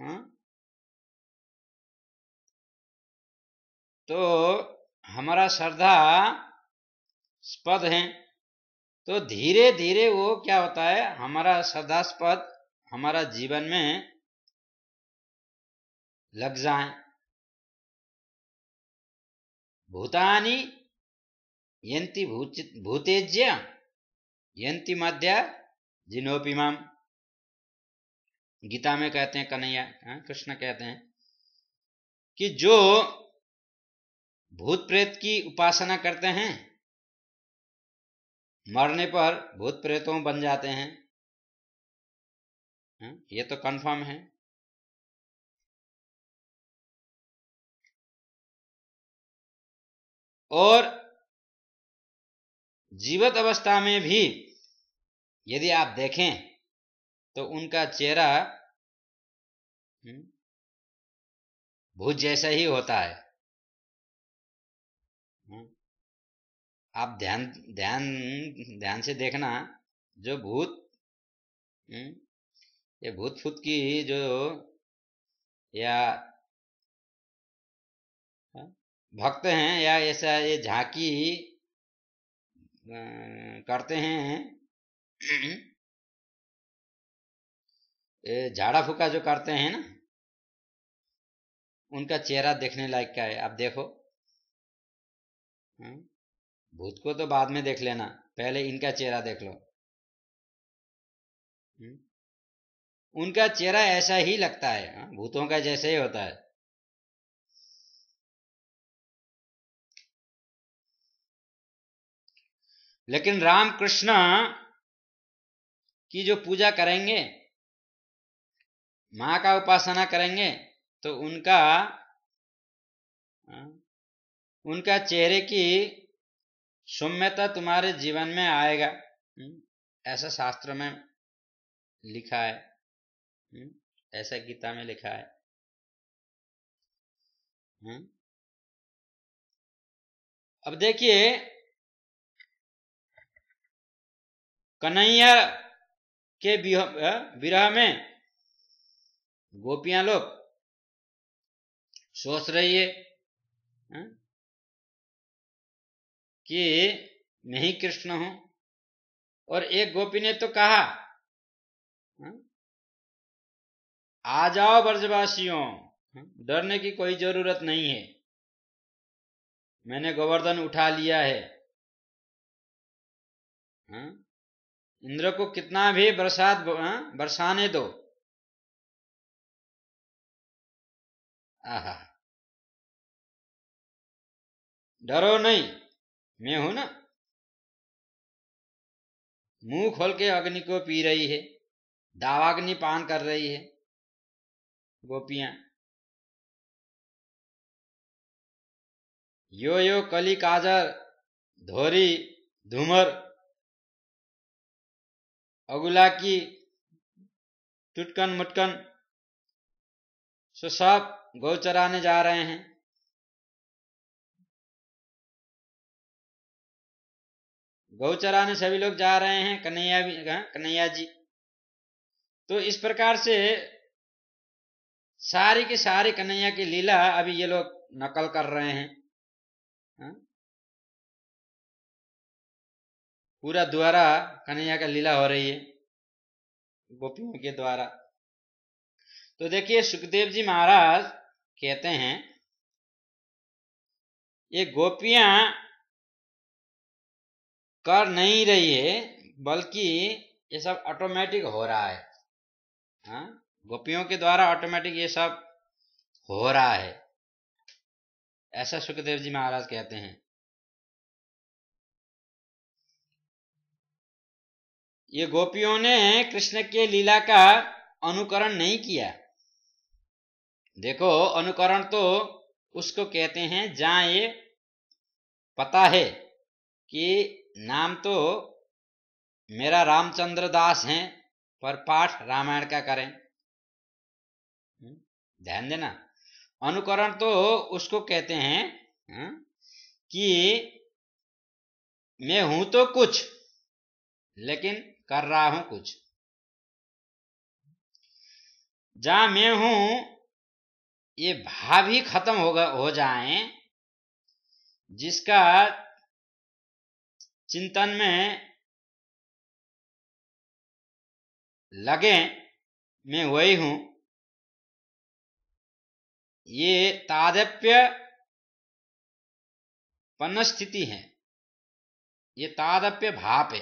हाँ? तो हमारा श्रद्धा स्पद है तो धीरे धीरे वो क्या होता है हमारा श्रद्धास्पद हमारा जीवन में लग जाए भूतानी यंती भूतेज्य यंती मध्य जिनोपिम गीता में कहते हैं कन्हैया हाँ, कृष्ण कहते हैं कि जो भूत प्रेत की उपासना करते हैं मरने पर भूत प्रेतों बन जाते हैं हाँ, ये तो कन्फर्म है और जीवित अवस्था में भी यदि आप देखें तो उनका चेहरा हम्म, भूत जैसा ही होता है हम्म, आप ध्यान ध्यान ध्यान से देखना जो भूत हम्म, ये भूत फूत की जो या भक्त हैं या ऐसा ये झांकी करते हैं झाड़ा फूका जो करते हैं ना उनका चेहरा देखने लायक का है आप देखो हम्म? भूत को तो बाद में देख लेना पहले इनका चेहरा देख लो हम्म? उनका चेहरा ऐसा ही लगता है हाँ, भूतों का जैसे ही होता है लेकिन रामकृष्ण की जो पूजा करेंगे मां का उपासना करेंगे तो उनका हाँ, उनका चेहरे की सौम्यता तुम्हारे जीवन में आएगा हम्म, ऐसा शास्त्र में लिखा है हम्म, ऐसा गीता में लिखा है हम्म, अब देखिए कन्हैया के विरह में गोपियां लोग सोच रही है कि मैं ही कृष्ण हूं और एक गोपी ने तो कहा आ जाओ ब्रजवासियों डरने की कोई जरूरत नहीं है मैंने गोवर्धन उठा लिया है हा? इंद्र को कितना भी बरसात हाँ, बरसाने दो आहा डरो नहीं मैं हूं ना मुंह खोल के अग्नि को पी रही है दावाग्नि पान कर रही है गोपियां यो यो कली काजर धोरी धूमर अगुला की टुटकन मुटकन सो सब गौ चराने जा रहे हैं गौ चराने सभी लोग जा रहे हैं कन्हैया भी हाँ, कन्हैया जी तो इस प्रकार से सारी की सारी कन्हैया की लीला अभी ये लोग नकल कर रहे हैं पूरा द्वारा कन्हैया का लीला हो रही है गोपियों के द्वारा तो देखिए सुखदेव जी महाराज कहते हैं ये गोपियां कर नहीं रही है बल्कि ये सब ऑटोमेटिक हो रहा है हाँ गोपियों के द्वारा ऑटोमेटिक ये सब हो रहा है ऐसा सुखदेव जी महाराज कहते हैं ये गोपियों ने कृष्ण के लीला का अनुकरण नहीं किया देखो अनुकरण तो उसको कहते हैं जहां ये पता है कि नाम तो मेरा रामचंद्र दास है पर पाठ रामायण का करें हम्म, ध्यान देना अनुकरण तो उसको कहते हैं हाँ, कि मैं हूं तो कुछ लेकिन कर रहा हूं कुछ जहां मैं हूं ये भाव ही खत्म होगा हो जाए जिसका चिंतन में लगे मैं वही हूं ये तादप्य पन्न स्थिति है ये तादप्य भाप है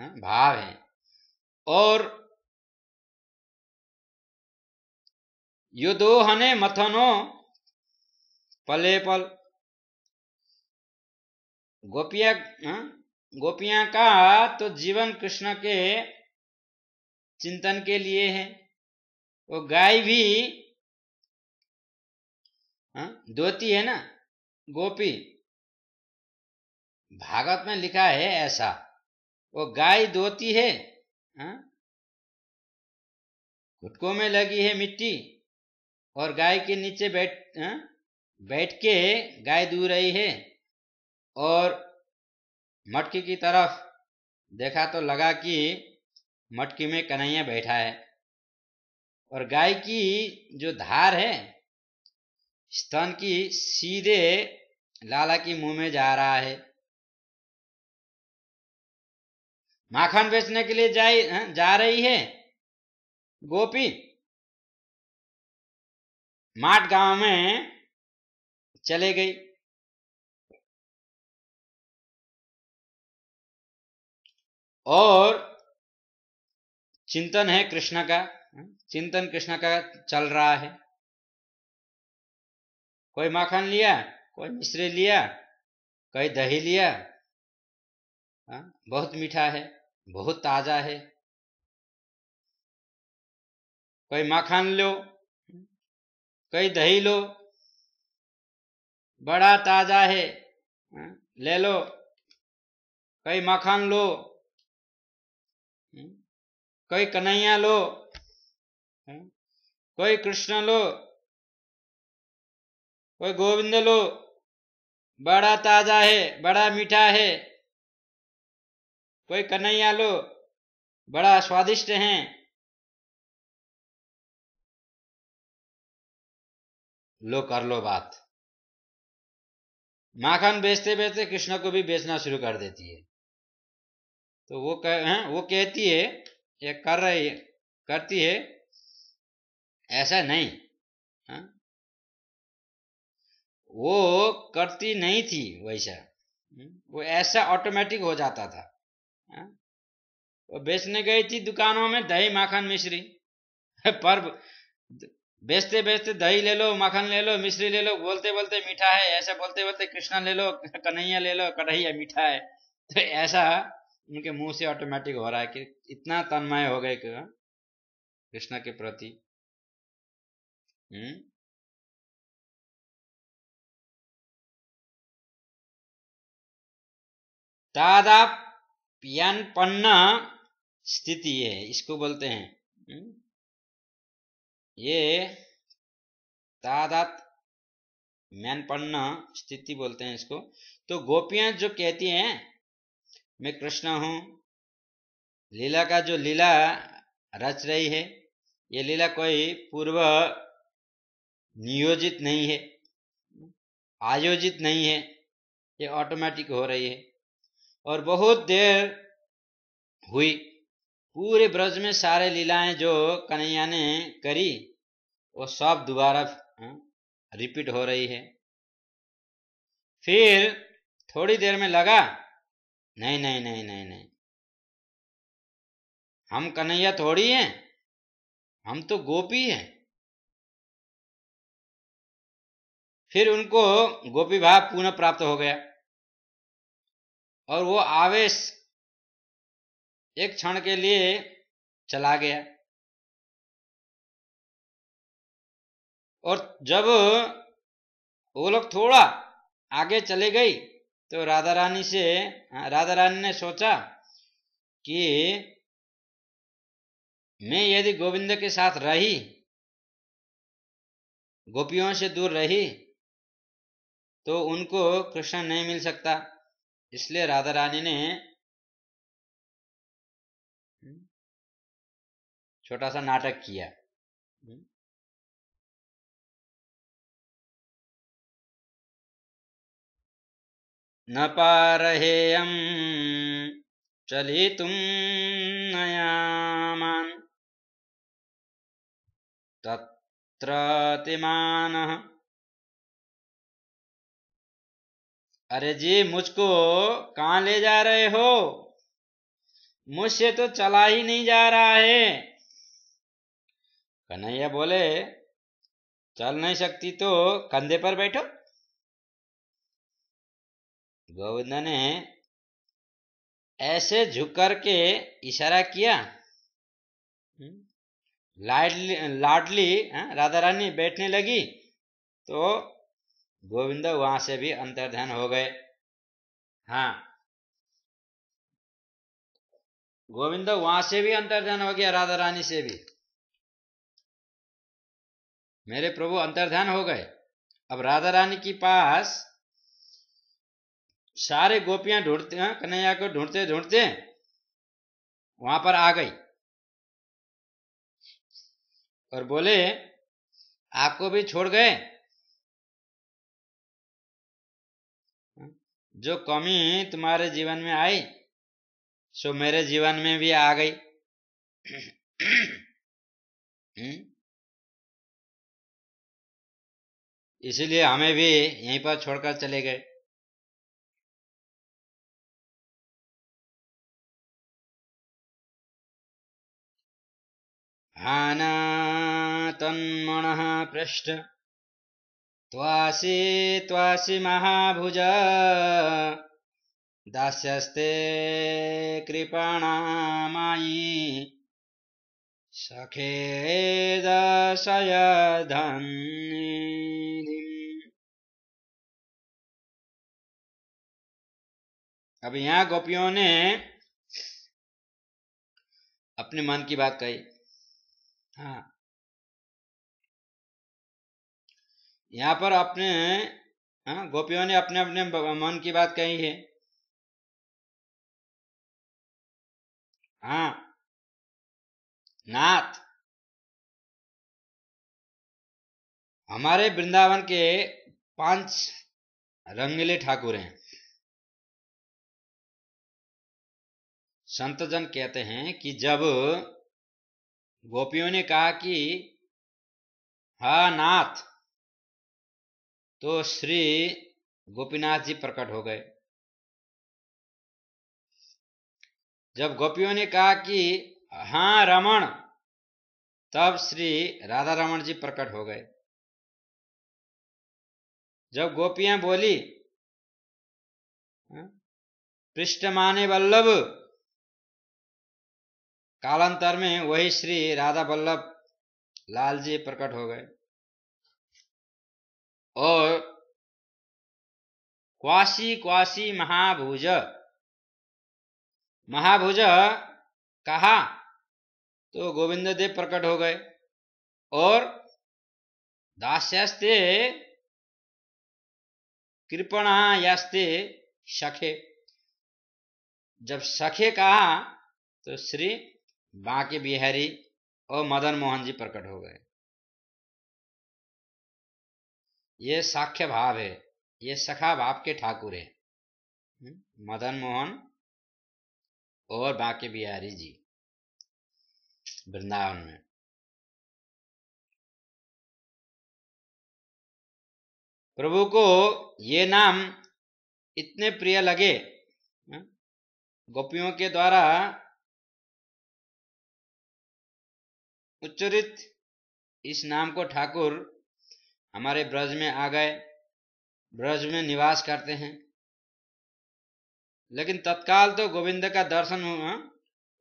भाव हैं और युदोहने मथनो पले पल गोपिया हाँ, गोपिया का तो जीवन कृष्ण के चिंतन के लिए है वो गाय भी हाँ, दोती है ना गोपी भागवत में लिखा है ऐसा वो गाय दोती है घुटकों हाँ? में लगी है मिट्टी और गाय के नीचे बैठ हाँ? बैठ के गाय दू रही है और मटकी की तरफ देखा तो लगा कि मटकी में कन्हैया बैठा है और गाय की जो धार है स्तन की सीधे लाला की मुंह में जा रहा है माखन बेचने के लिए जाए जा रही है गोपी माट गांव में चले गई और चिंतन है कृष्ण का चिंतन कृष्ण का चल रहा है कोई माखन लिया कोई मिश्री लिया कोई दही लिया बहुत मीठा है बहुत ताजा है कई मखान लो कई दही लो बड़ा ताजा है हाँ, ले लो कई मखान लो हाँ, कई कन्हैया लो हाँ, कोई कृष्ण लो कोई गोविंद लो बड़ा ताजा है बड़ा मीठा है कोई कन्हैया लो बड़ा स्वादिष्ट है लो कर लो बात माखन बेचते बेचते कृष्ण को भी बेचना शुरू कर देती है तो वो कह, हैं, वो कहती है ये कर रही करती है ऐसा नहीं हा? वो करती नहीं थी वैसा वो ऐसा ऑटोमेटिक हो जाता था हाँ? वो बेचने गई थी दुकानों में दही माखन मिश्री पर बेचते बेचते दही ले लो माखन ले लो मिश्री ले लो बोलते बोलते मीठा है ऐसे बोलते बोलते कृष्णा ले लो कन्हैया ले लो कढ़ैया मीठा है तो ऐसा उनके मुंह से ऑटोमेटिक हो रहा है कि इतना तन्मय हो गए हाँ, कृष्णा के प्रति हम्म तादाप पियान पन्ना स्थिति है इसको बोलते हैं हम्म? ये तादात मैन पन्ना स्थिति बोलते हैं इसको तो गोपियां जो कहती हैं मैं कृष्ण हूं लीला का जो लीला रच रही है ये लीला कोई पूर्व नियोजित नहीं है आयोजित नहीं है ये ऑटोमेटिक हो रही है और बहुत देर हुई पूरे ब्रज में सारे लीलाएं जो कन्हैया ने करी वो सब दोबारा हाँ, रिपीट हो रही है फिर थोड़ी देर में लगा नहीं नहीं नहीं नहीं नहीं हम कन्हैया थोड़ी हैं हम तो गोपी हैं फिर उनको गोपी भाव पुनः प्राप्त हो गया और वो आवेश एक क्षण के लिए चला गया और जब वो लोग थोड़ा आगे चले गई तो राधा रानी से हाँ, राधा रानी ने सोचा कि मैं यदि गोविंद के साथ रही गोपियों से दूर रही तो उनको कृष्ण नहीं मिल सकता इसलिए राधा रानी ने हम्म, छोटा सा नाटक किया हम्म। न पारहेयम चली तुम नयामान तत्र अरे जी मुझको कहा ले जा रहे हो मुझसे तो चला ही नहीं जा रहा है कन्हैया बोले चल नहीं सकती तो कंधे पर बैठो गोविंदा ने ऐसे झुक करके इशारा किया हम्म, लाडली लाडली हाँ, राधा रानी बैठने लगी तो गोविंद वहां से भी अंतर्ध्यान हो गए हाँ गोविंद वहां से भी अंतर्ध्यान हो गया राधा रानी से भी मेरे प्रभु अंतर्ध्यान हो गए अब राधा रानी के पास सारे गोपियां ढूंढते हैं कन्हैया को ढूंढते ढूंढते वहां पर आ गई और बोले आपको भी छोड़ गए जो कमी तुम्हारे जीवन में आई सो मेरे जीवन में भी आ गई हम्म? इसीलिए हमें भी यहीं पर छोड़कर चले गए हाना तन्मण पृष्ठ त्वासी त्वासी महाभुज दास्यस्ते कृपणामायि सखे अब यहाँ गोपियों ने अपने मन की बात कही हाँ यहाँ पर अपने हाँ, गोपियों ने अपने अपने मन की बात कही है हाँ नाथ हमारे वृंदावन के पांच रंगीले ठाकुर हैं संत जन कहते हैं कि जब गोपियों ने कहा कि हा नाथ तो श्री गोपीनाथ जी प्रकट हो गए जब गोपियों ने कहा कि हां रमण तब श्री राधा रमण जी प्रकट हो गए जब गोपियां बोली हाँ, पृष्ठ माने वल्लभ कालांतर में वही श्री राधा वल्लभ लाल जी प्रकट हो गए और क्वासी क्वासी महाभुज महाभुज कहा तो गोविंद देव प्रकट हो गए और दास्यास्ते कृपणायास्ते सखे जब सखे कहा तो श्री बांके बिहारी और मदन मोहन जी प्रकट हो गए ये साख्य भाव है ये सखा भाव के ठाकुर है हम्म, मदन मोहन और बाके बिहारी जी वृंदावन में प्रभु को ये नाम इतने प्रिय लगे हम्म, गोपियों के द्वारा उच्चरित इस नाम को ठाकुर हमारे ब्रज में आ गए ब्रज में निवास करते हैं लेकिन तत्काल तो गोविंद का दर्शन हुआ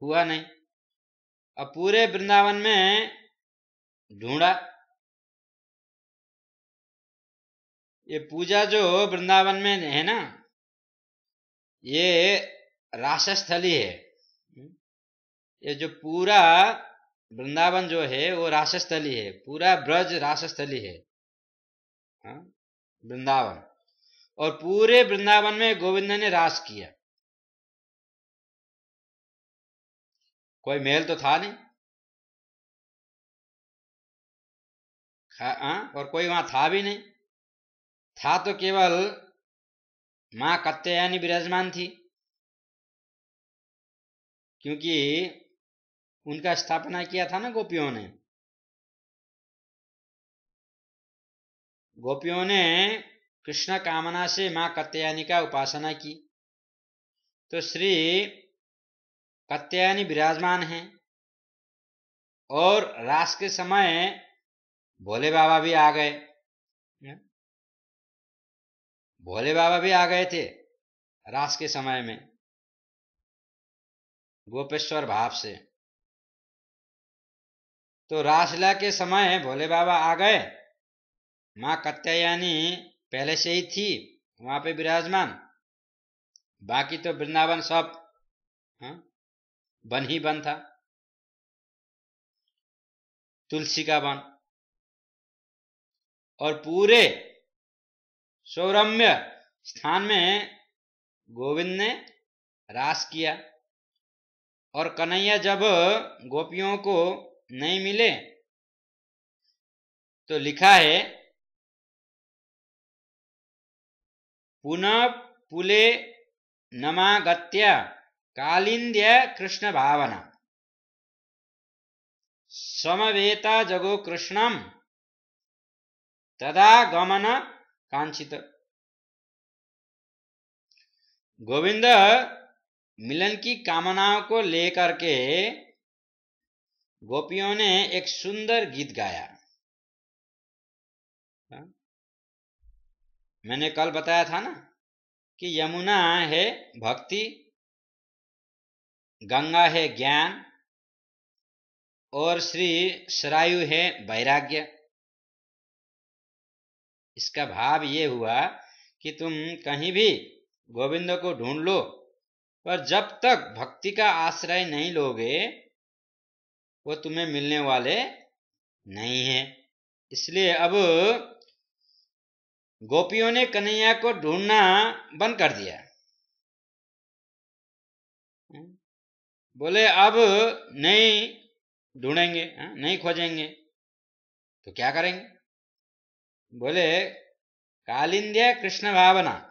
हुआ नहीं अब पूरे वृंदावन में ढूंढा ये पूजा जो वृंदावन में है ना ये रासस्थली है ये जो पूरा वृंदावन जो है वो रासस्थली है पूरा ब्रज रासस्थली है हाँ, वृंदावन और पूरे वृंदावन में गोविंद ने रास किया कोई मेल तो था नहीं आ? हाँ, और कोई वहां था भी नहीं था तो केवल मां कत्यायनी विराजमान थी क्योंकि उनका स्थापना किया था ना गोपियों ने गोपियों ने कृष्ण कामना से मां कत्यायनी का उपासना की तो श्री कत्यायनी विराजमान हैं और रास के समय भोले बाबा भी आ गए भोले बाबा भी आ गए थे रास के समय में गोपेश्वर भाव से तो रासला के समय भोले बाबा आ गए माँ कत्यायानी पहले से ही थी वहां पे विराजमान बाकी तो वृंदावन सब बन हाँ, ही बन था तुलसी का वन और पूरे सौरम्य स्थान में गोविंद ने रास किया और कन्हैया जब गोपियों को नहीं मिले तो लिखा है पुनः पुले नमागत्य कृष्ण भावना समवेता जगो कृष्णं तदा गमन कांचित गोविंद मिलन की कामनाओं को लेकर के गोपियों ने एक सुंदर गीत गाया मैंने कल बताया था ना कि यमुना है भक्ति गंगा है ज्ञान और श्री सरायु है वैराग्य इसका भाव ये हुआ कि तुम कहीं भी गोविंद को ढूंढ लो पर जब तक भक्ति का आश्रय नहीं लोगे वो तुम्हें मिलने वाले नहीं है इसलिए अब गोपियों ने कन्हैया को ढूंढना बंद कर दिया हाँ? बोले अब नहीं ढूंढेंगे हाँ? नहीं खोजेंगे तो क्या करेंगे बोले कालिंदी कृष्ण भावना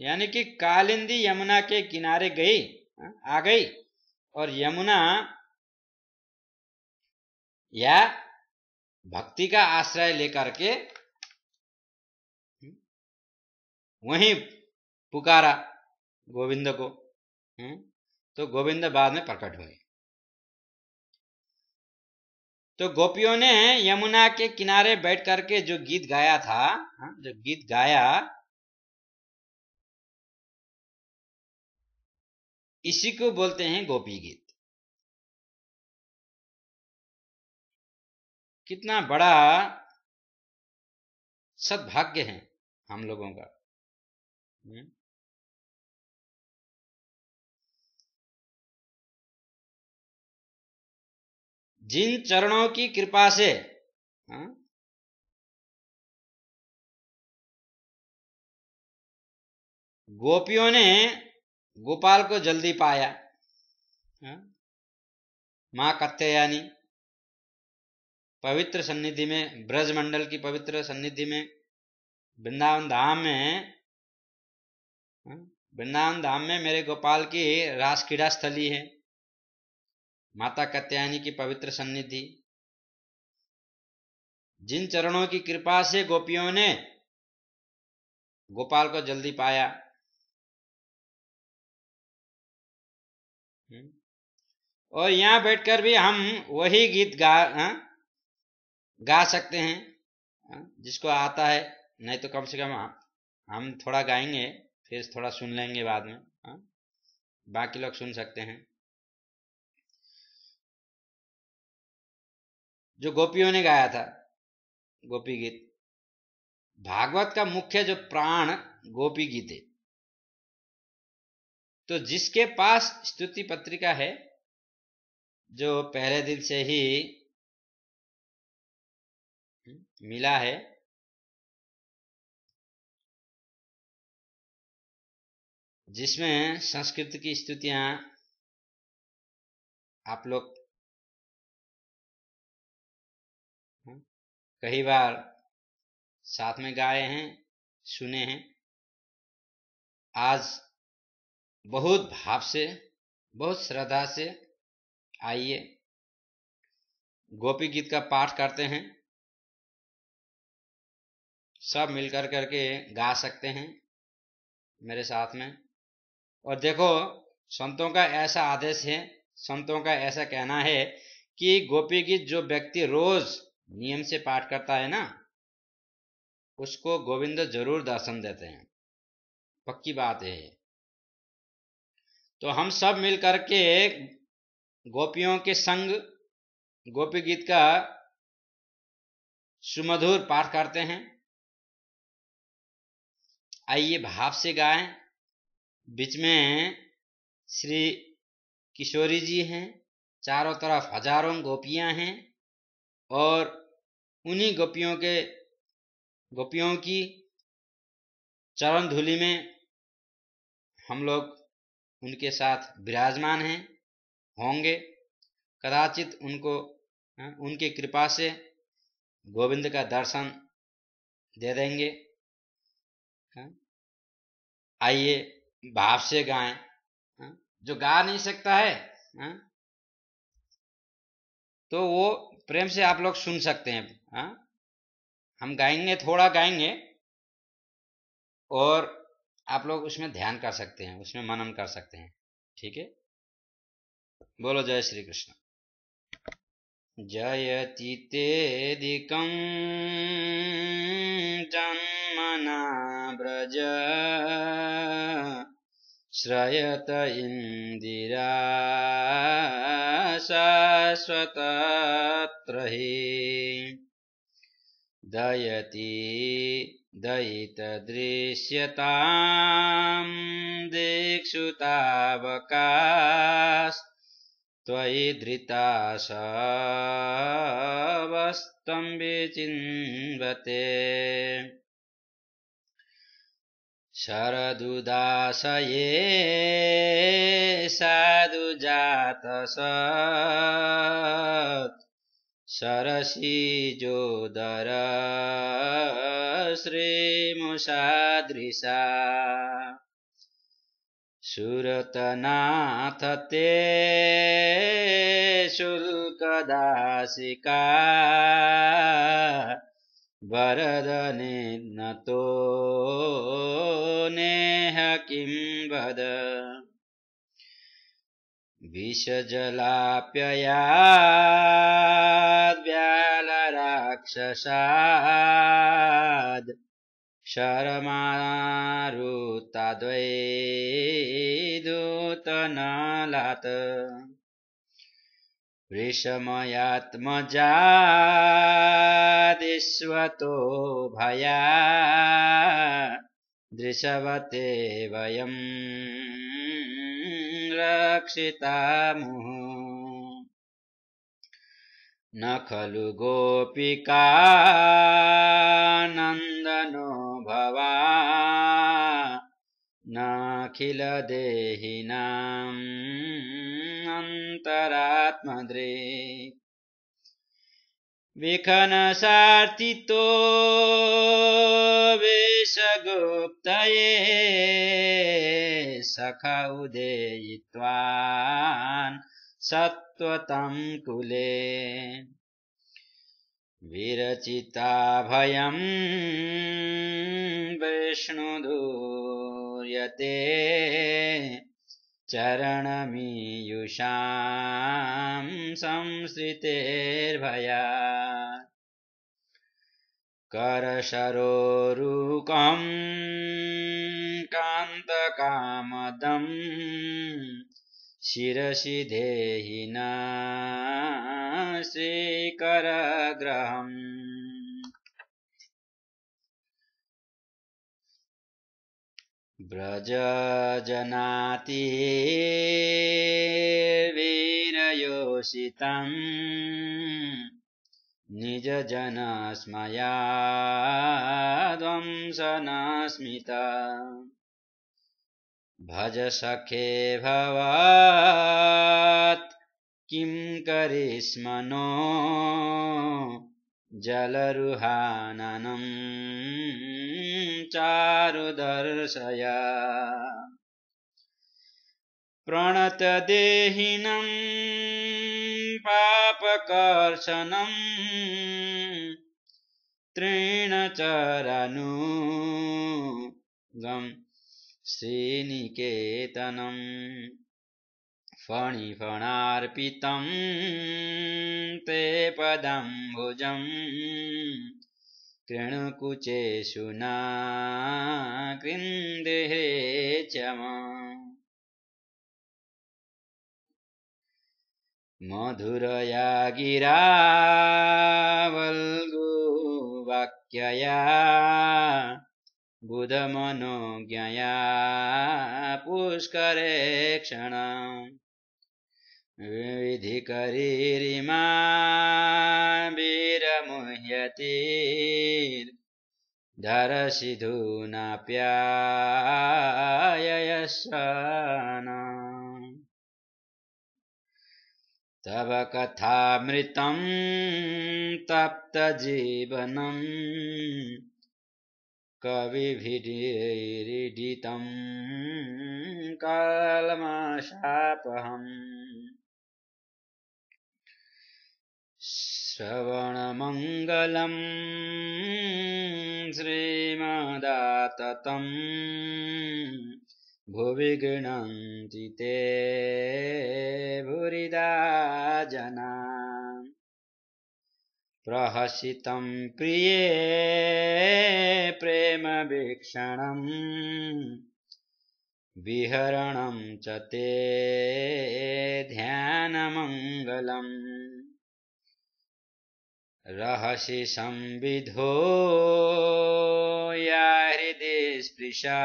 यानी कि कालिंदी यमुना के किनारे गई हाँ? आ गई और यमुना या भक्ति का आश्रय लेकर के वहीं पुकारा गोविंद को हुँ? हम्म, तो गोविंद बाद में प्रकट हुए तो गोपियों ने यमुना के किनारे बैठ करके जो गीत गाया था हाँ, जो गीत गाया इसी को बोलते हैं गोपी गीत कितना बड़ा सद्भाग्य है हम लोगों का हम्म। जिन चरणों की कृपा से हाँ। गोपियों ने गोपाल को जल्दी पाया हाँ। मां यानी पवित्र सन्निधि में ब्रज मंडल की पवित्र सन्निधि में वृंदावन धाम में हम्म, वृंदावन धाम में मेरे गोपाल की रास क्रीड़ा स्थली है माता कत्यायनी की पवित्र सन्निधि जिन चरणों की कृपा से गोपियों ने गोपाल को जल्दी पाया हम्म, और यहां बैठकर भी हम वही गीत गा हा? गा सकते हैं हाँ, जिसको आता है नहीं तो कम से कम हम थोड़ा गाएंगे फिर थोड़ा सुन लेंगे बाद में हाँ। बाकी लोग सुन सकते हैं जो गोपियों ने गाया था गोपी गीत भागवत का मुख्य जो प्राण गोपी गीत है तो जिसके पास स्तुति पत्रिका है जो पहले दिन से ही हाँ, मिला है जिसमें संस्कृत की स्तुतियां आप लोग कई बार साथ में गाए हैं सुने हैं आज बहुत भाव से बहुत श्रद्धा से आइए गोपी गीत का पाठ करते हैं सब मिलकर करके गा सकते हैं मेरे साथ में और देखो संतों का ऐसा आदेश है संतों का ऐसा कहना है कि गोपी गीत जो व्यक्ति रोज नियम से पाठ करता है ना उसको गोविंद जरूर दर्शन देते हैं पक्की बात है तो हम सब मिल करके गोपियों के संग गोपी गीत का सुमधुर पाठ करते हैं आइए भाव से गाएं बीच में श्री किशोरी जी हैं चारों तरफ हजारों गोपियां हैं और उन्हीं गोपियों के गोपियों की चरण धूलि में हम लोग उनके साथ विराजमान हैं होंगे कदाचित उनको हाँ, उनके कृपा से गोविंद का दर्शन दे देंगे हाँ, आइए भाव से गाएं हाँ, जो गा नहीं सकता है हाँ, तो वो प्रेम से आप लोग सुन सकते हैं हाँ, हम गाएंगे थोड़ा गाएंगे और आप लोग उसमें ध्यान कर सकते हैं उसमें मनन कर सकते हैं ठीक है बोलो जय श्री कृष्ण जयति तेदिकं जन्मना ब्रज श्रयत इन्दिरा शश्वतत्र हि दयति दयितदृश्यतां दीक्षु तावकास्त्वयि धृता विचिन्वते शरदुदासये श्रीमुषादृशा सुरतनाथ ते शुल्कदासिका वरदनिर्नतो नेह किं वद विषजलाप्ययाद्व्यालराक्षसाद् शर्मारुताद्वै दूतनलात् वृषमयात्मजादिष्वतो भया दृशवते वयम् रक्षिता न खलु गोपिका भवा नाखिलदेहिनाम् अन्तरात्मद्रे विखनशार्तितो वेशगुप्तये सख उदेयित्वान् सत्वतं कुले विरचिताभयम् विष्णुदूर्यते चरणमीयुषां संशितेर्भया करशरोरुकं कान्तकामदम् शिरसि देहिना श्रीकरग्रहम् व्रजनातिरयोषितं निजनस्मयाध्वंसनस्मित भज सखे भवात् किं करिष्म नो जलरुहाननम् प्रणत चारुदर्शय प्रणतदेहिनं पापकर्षनम् त्रीणचरनूं श्रीनिकेतनम् फणिफणार्पितं ते पदम्भुजम् कृणुकुचेशुना क्रन्दे च मा मधुरया गिरा वल्गूवाक्यया बुधमनोज्ञया पुष्करेक्षणा विविधिकरीरिमा वि धरसि तव कथामृतं तप्तजीवनम् कविभिडीरीडितम् कलमशापहम् श्रवणमङ्गलम् श्रीमदाततम् भुवि ते भुरिदाजना प्रहसितं प्रिये प्रेमवीक्षणम् विहरणं च ते ध्यानमङ्गलम् रहसि संविधो या हृदि स्पृशा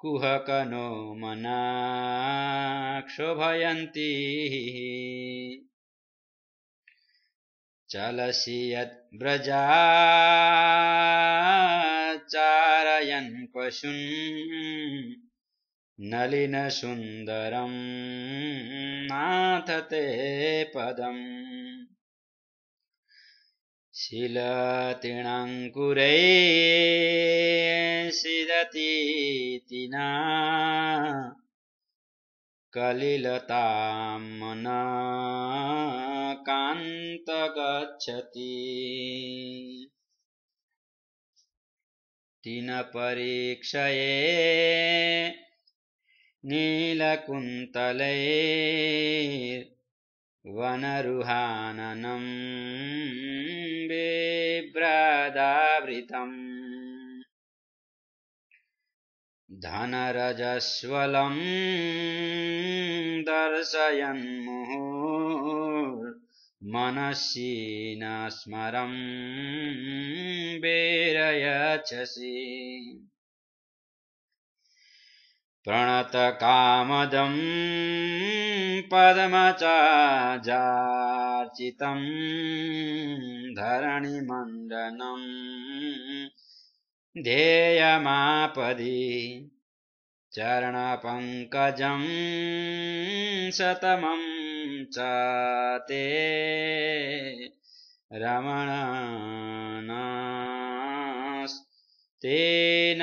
कुहकनो मना क्षोभयती चलसी यद्व्रजा चारयन् क्वशुन् नलिनसुन्दरं नाथ ते पदम् शीलत्रिणाङ्कुरै तिन कलिलताम्नाकान्तगच्छति दिनपरीक्षये वनरुहाननम् बिभ्रदावृतम् धनरजस्वलम् दर्शयन् मनसि न स्मरम् प्रणतकामदं पद्मचार्चितं धरणिमण्डनम् ध्येयमापदि चरणपङ्कजम् शतमम् च ते रमणास्तेन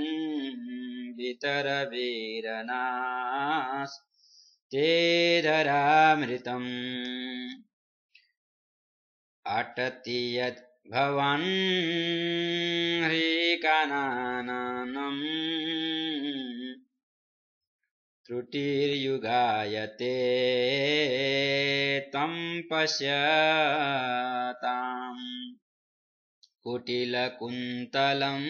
ीरनामृतम् अटति यद्भवान् ह्रीकनानम् त्रुटिर्युगायते त्वम् पश्यताम् कुटिलकुन्तलम्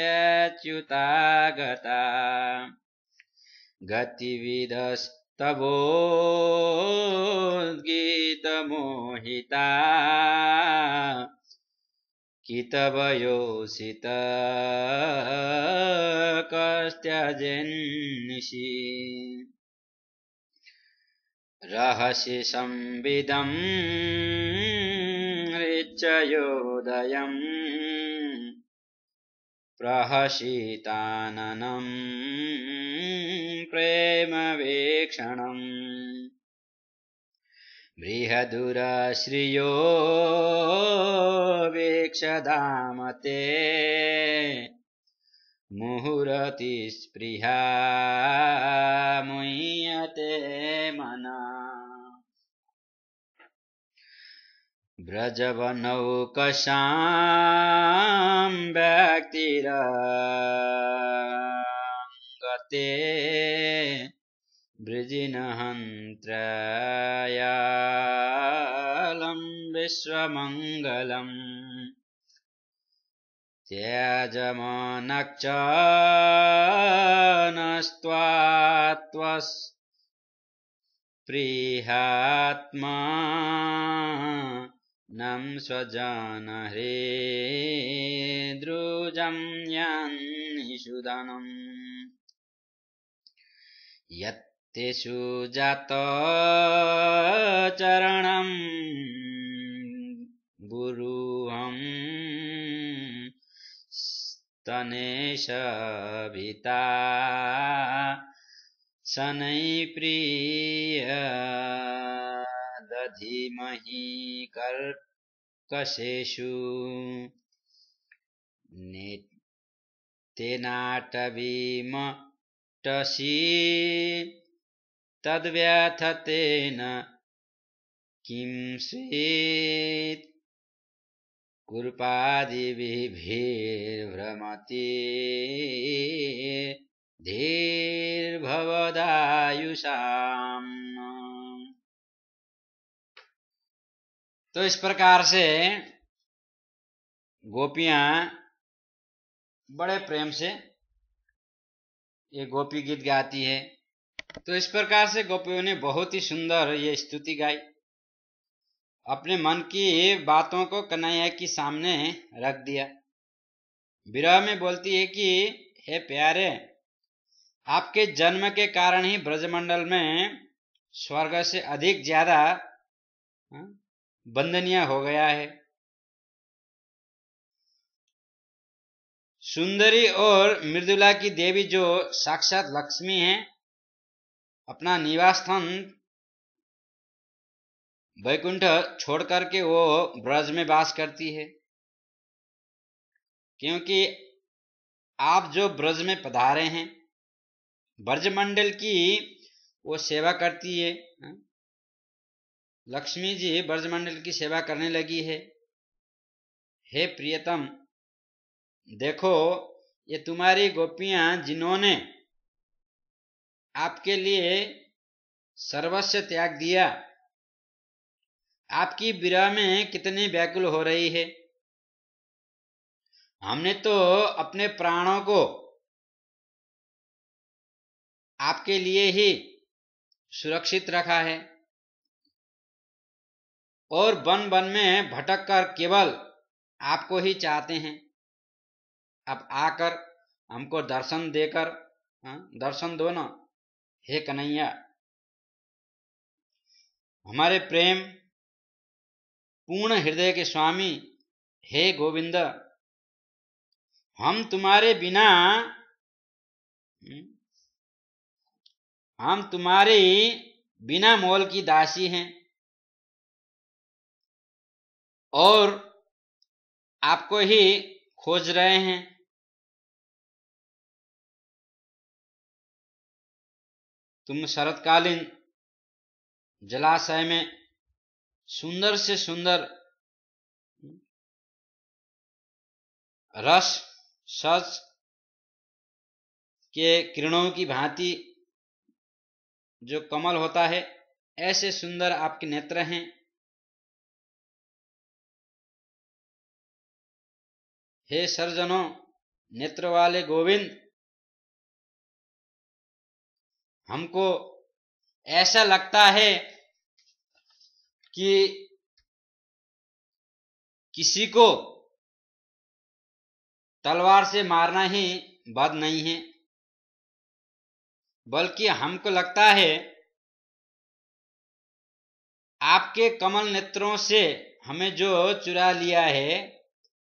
च्युता गता कितवयोषित कस्त्यजन्निषि रहसि संविदम् ऋचयोदयम् प्रहषिताननं प्रेमवेक्षणम् बृहदुरश्रियो वेक्षदामते मुह्यते मनः व्रजवनौकशाक्तिरते वृजिनहन्त्रयालं विश्वमङ्गलम् त्याजमानक्षनस्त्वा प्रीहात्मा नं स्वजानहरे द्रुजं यान्निषुदनम् यत्तेषु जातचरणं गुरुहं स्तनेशभिता शनै प्रिय दधिमहि कर् शेषु ने नाटविमटसि तद् व्यथतेन किं स्वेत् कृपादिभिर्भ्रमतेर्भवदायुषाम् तो इस प्रकार से गोपियां बड़े प्रेम से ये गोपी गीत गाती है तो इस प्रकार से गोपियों ने बहुत ही सुंदर ये स्तुति गाई अपने मन की बातों को कन्हैया के सामने रख दिया विरह में बोलती है कि हे प्यारे आपके जन्म के कारण ही ब्रजमंडल में स्वर्ग से अधिक ज्यादा हाँ, वंदनीय हो गया है सुंदरी और मृदुला की देवी जो साक्षात लक्ष्मी है अपना निवास स्थान वैकुंठ छोड़ करके वो ब्रज में वास करती है क्योंकि आप जो ब्रज में पधारे हैं ब्रज मंडल की वो सेवा करती है लक्ष्मी जी ब्रजमंडल की सेवा करने लगी है हे प्रियतम देखो ये तुम्हारी गोपियां जिन्होंने आपके लिए सर्वस्व त्याग दिया आपकी बिरा में कितनी व्याकुल हो रही है हमने तो अपने प्राणों को आपके लिए ही सुरक्षित रखा है और बन बन में भटक कर केवल आपको ही चाहते हैं अब आकर हमको दर्शन देकर हाँ, दर्शन दो ना हे कन्हैया हमारे प्रेम पूर्ण हृदय के स्वामी हे गोविंद हम तुम्हारे बिना हम तुम्हारे बिना मोल की दासी हैं और आपको ही खोज रहे हैं तुम शरतकालीन जलाशय में सुंदर से सुंदर रस सच के किरणों की भांति जो कमल होता है ऐसे सुंदर आपके नेत्र हैं हे सर्जनों नेत्र वाले गोविंद हमको ऐसा लगता है कि किसी को तलवार से मारना ही बद नहीं है बल्कि हमको लगता है आपके कमल नेत्रों से हमें जो चुरा लिया है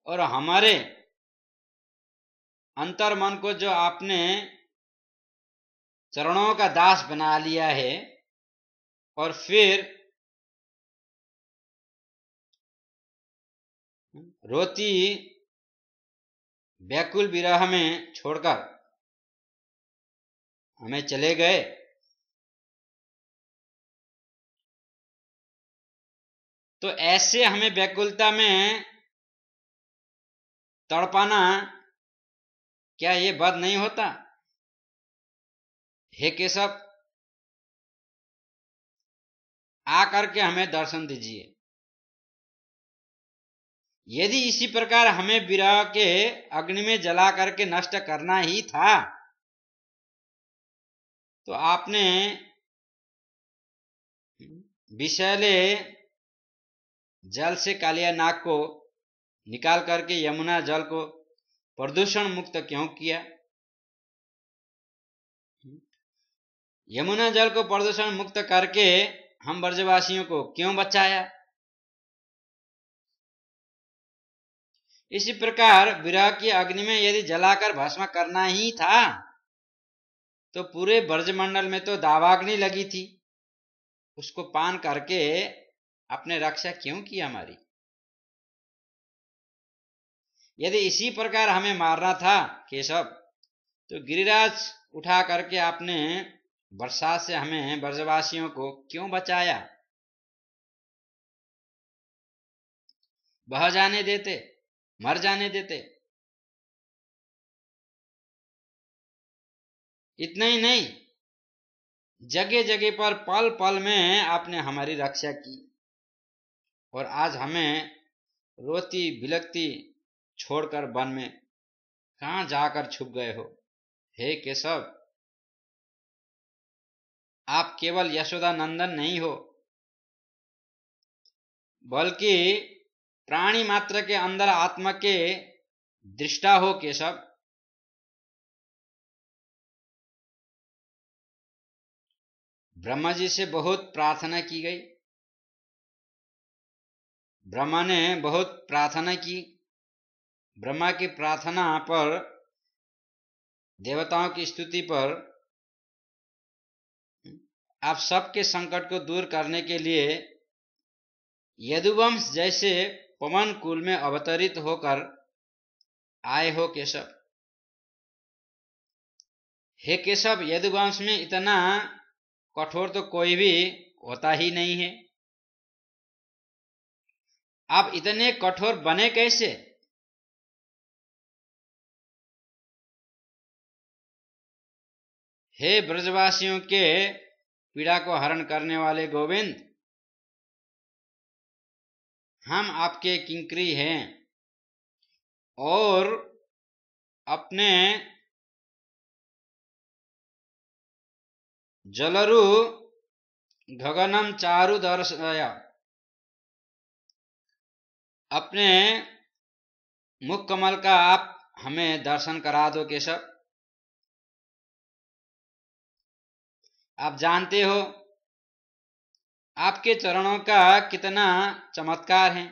और हमारे अंतर मन को जो आपने चरणों का दास बना लिया है और फिर रोती व्याकुल विराह में छोड़कर हमें चले गए तो ऐसे हमें व्याकुलता में तड़पाना क्या ये बद नहीं होता हे केशव आकर के हमें दर्शन दीजिए यदि इसी प्रकार हमें विरह के अग्नि में जला करके नष्ट करना ही था तो आपने विषैले जल से कालिया नाग को निकाल करके यमुना जल को प्रदूषण मुक्त क्यों किया हम्म? यमुना जल को प्रदूषण मुक्त करके हम ब्रजवासियों को क्यों बचाया इसी प्रकार विराह की अग्नि में यदि जलाकर भस्म करना ही था तो पूरे ब्रजमंडल में तो दावाग्नि लगी थी उसको पान करके अपने रक्षा क्यों की हमारी यदि इसी प्रकार हमें मारना था केशव तो गिरिराज उठा करके आपने बरसात से हमें ब्रजवासियों को क्यों बचाया बह जाने देते मर जाने देते इतना ही नहीं जगह जगह पर पल पल में आपने हमारी रक्षा की और आज हमें रोती बिलकती छोड़कर वन में कहा जाकर छुप गए हो हे केशव आप केवल यशोदा नंदन नहीं हो बल्कि प्राणी मात्र के अंदर आत्मा के दृष्टा हो केशव ब्रह्मा जी से बहुत प्रार्थना की गई ब्रह्मा ने बहुत प्रार्थना की ब्रह्मा की प्रार्थना पर देवताओं की स्तुति पर आप सबके संकट को दूर करने के लिए यदुवंश जैसे पवन कुल में अवतरित होकर आए हो केशव हे केशव यदुवंश में इतना कठोर तो कोई भी होता ही नहीं है आप इतने कठोर बने कैसे हे ब्रजवासियों के पीड़ा को हरण करने वाले गोविंद हम आपके किंकरी हैं और अपने जलरु गगनम चारु दर्शया अपने मुख कमल का आप हमें दर्शन करा दो केशव आप जानते हो आपके चरणों का कितना चमत्कार है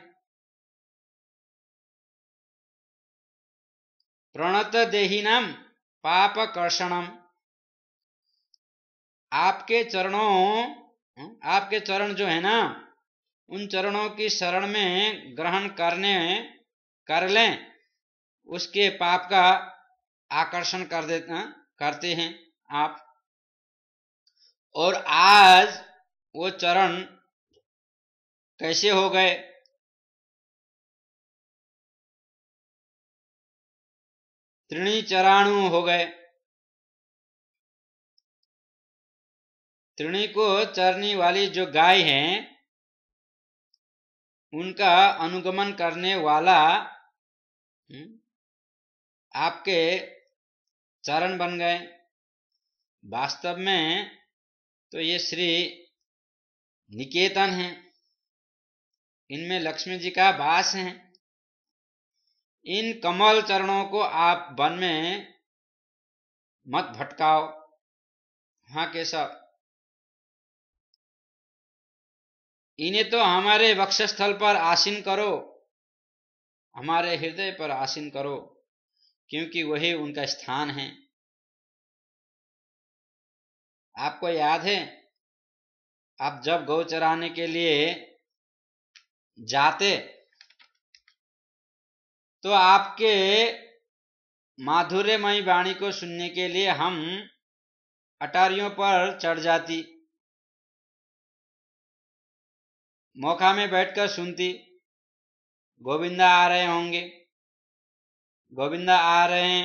प्रणत देहिनम पाप कर्षणम आपके चरणों हाँ, आपके चरण जो है ना उन चरणों की शरण में ग्रहण करने कर लें उसके पाप का आकर्षण कर देते हाँ, करते हैं आप और आज वो चरण कैसे हो गए त्रिणी चराणु हो गए त्रिणी को चरनी वाली जो गाय है उनका अनुगमन करने वाला हम्म, आपके चरण बन गए वास्तव में तो ये श्री निकेतन हैं इनमें लक्ष्मी जी का वास है इन कमल चरणों को आप वन में मत भटकाओ हाँ केशव इन्हें तो हमारे वक्षस्थल पर आसीन करो हमारे हृदय पर आसीन करो क्योंकि वही उनका स्थान है आपको याद है आप जब गौ चराने के लिए जाते तो आपके माधुर्यमयी वाणी को सुनने के लिए हम अटारियों पर चढ़ जाती मौका में बैठकर सुनती गोविंदा आ रहे होंगे गोविंदा आ रहे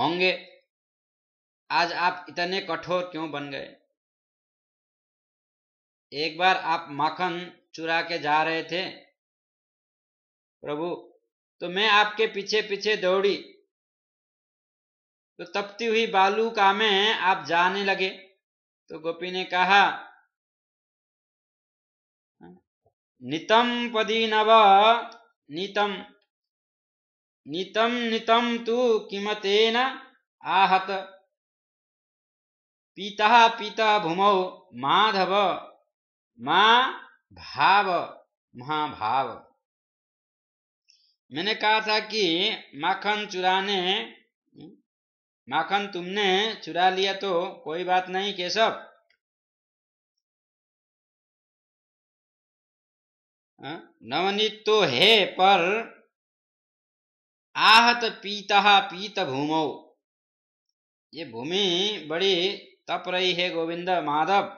होंगे आज आप इतने कठोर क्यों बन गए एक बार आप माखन चुरा के जा रहे थे प्रभु तो मैं आपके पीछे पीछे दौड़ी तो तपती हुई बालू का में आप जाने लगे तो गोपी ने कहा नितम पदी नव नितम नितम नितम तू न आहत पीता पीता भूमौ माधव मा भाव महाभाव मैंने कहा था कि माखन चुराने माखन तुमने चुरा लिया तो कोई बात नहीं केशव हाँ? नवनीत तो है पर आहत पीता पीत भूमौ ये भूमि बड़ी तप रही है गोविंद माधव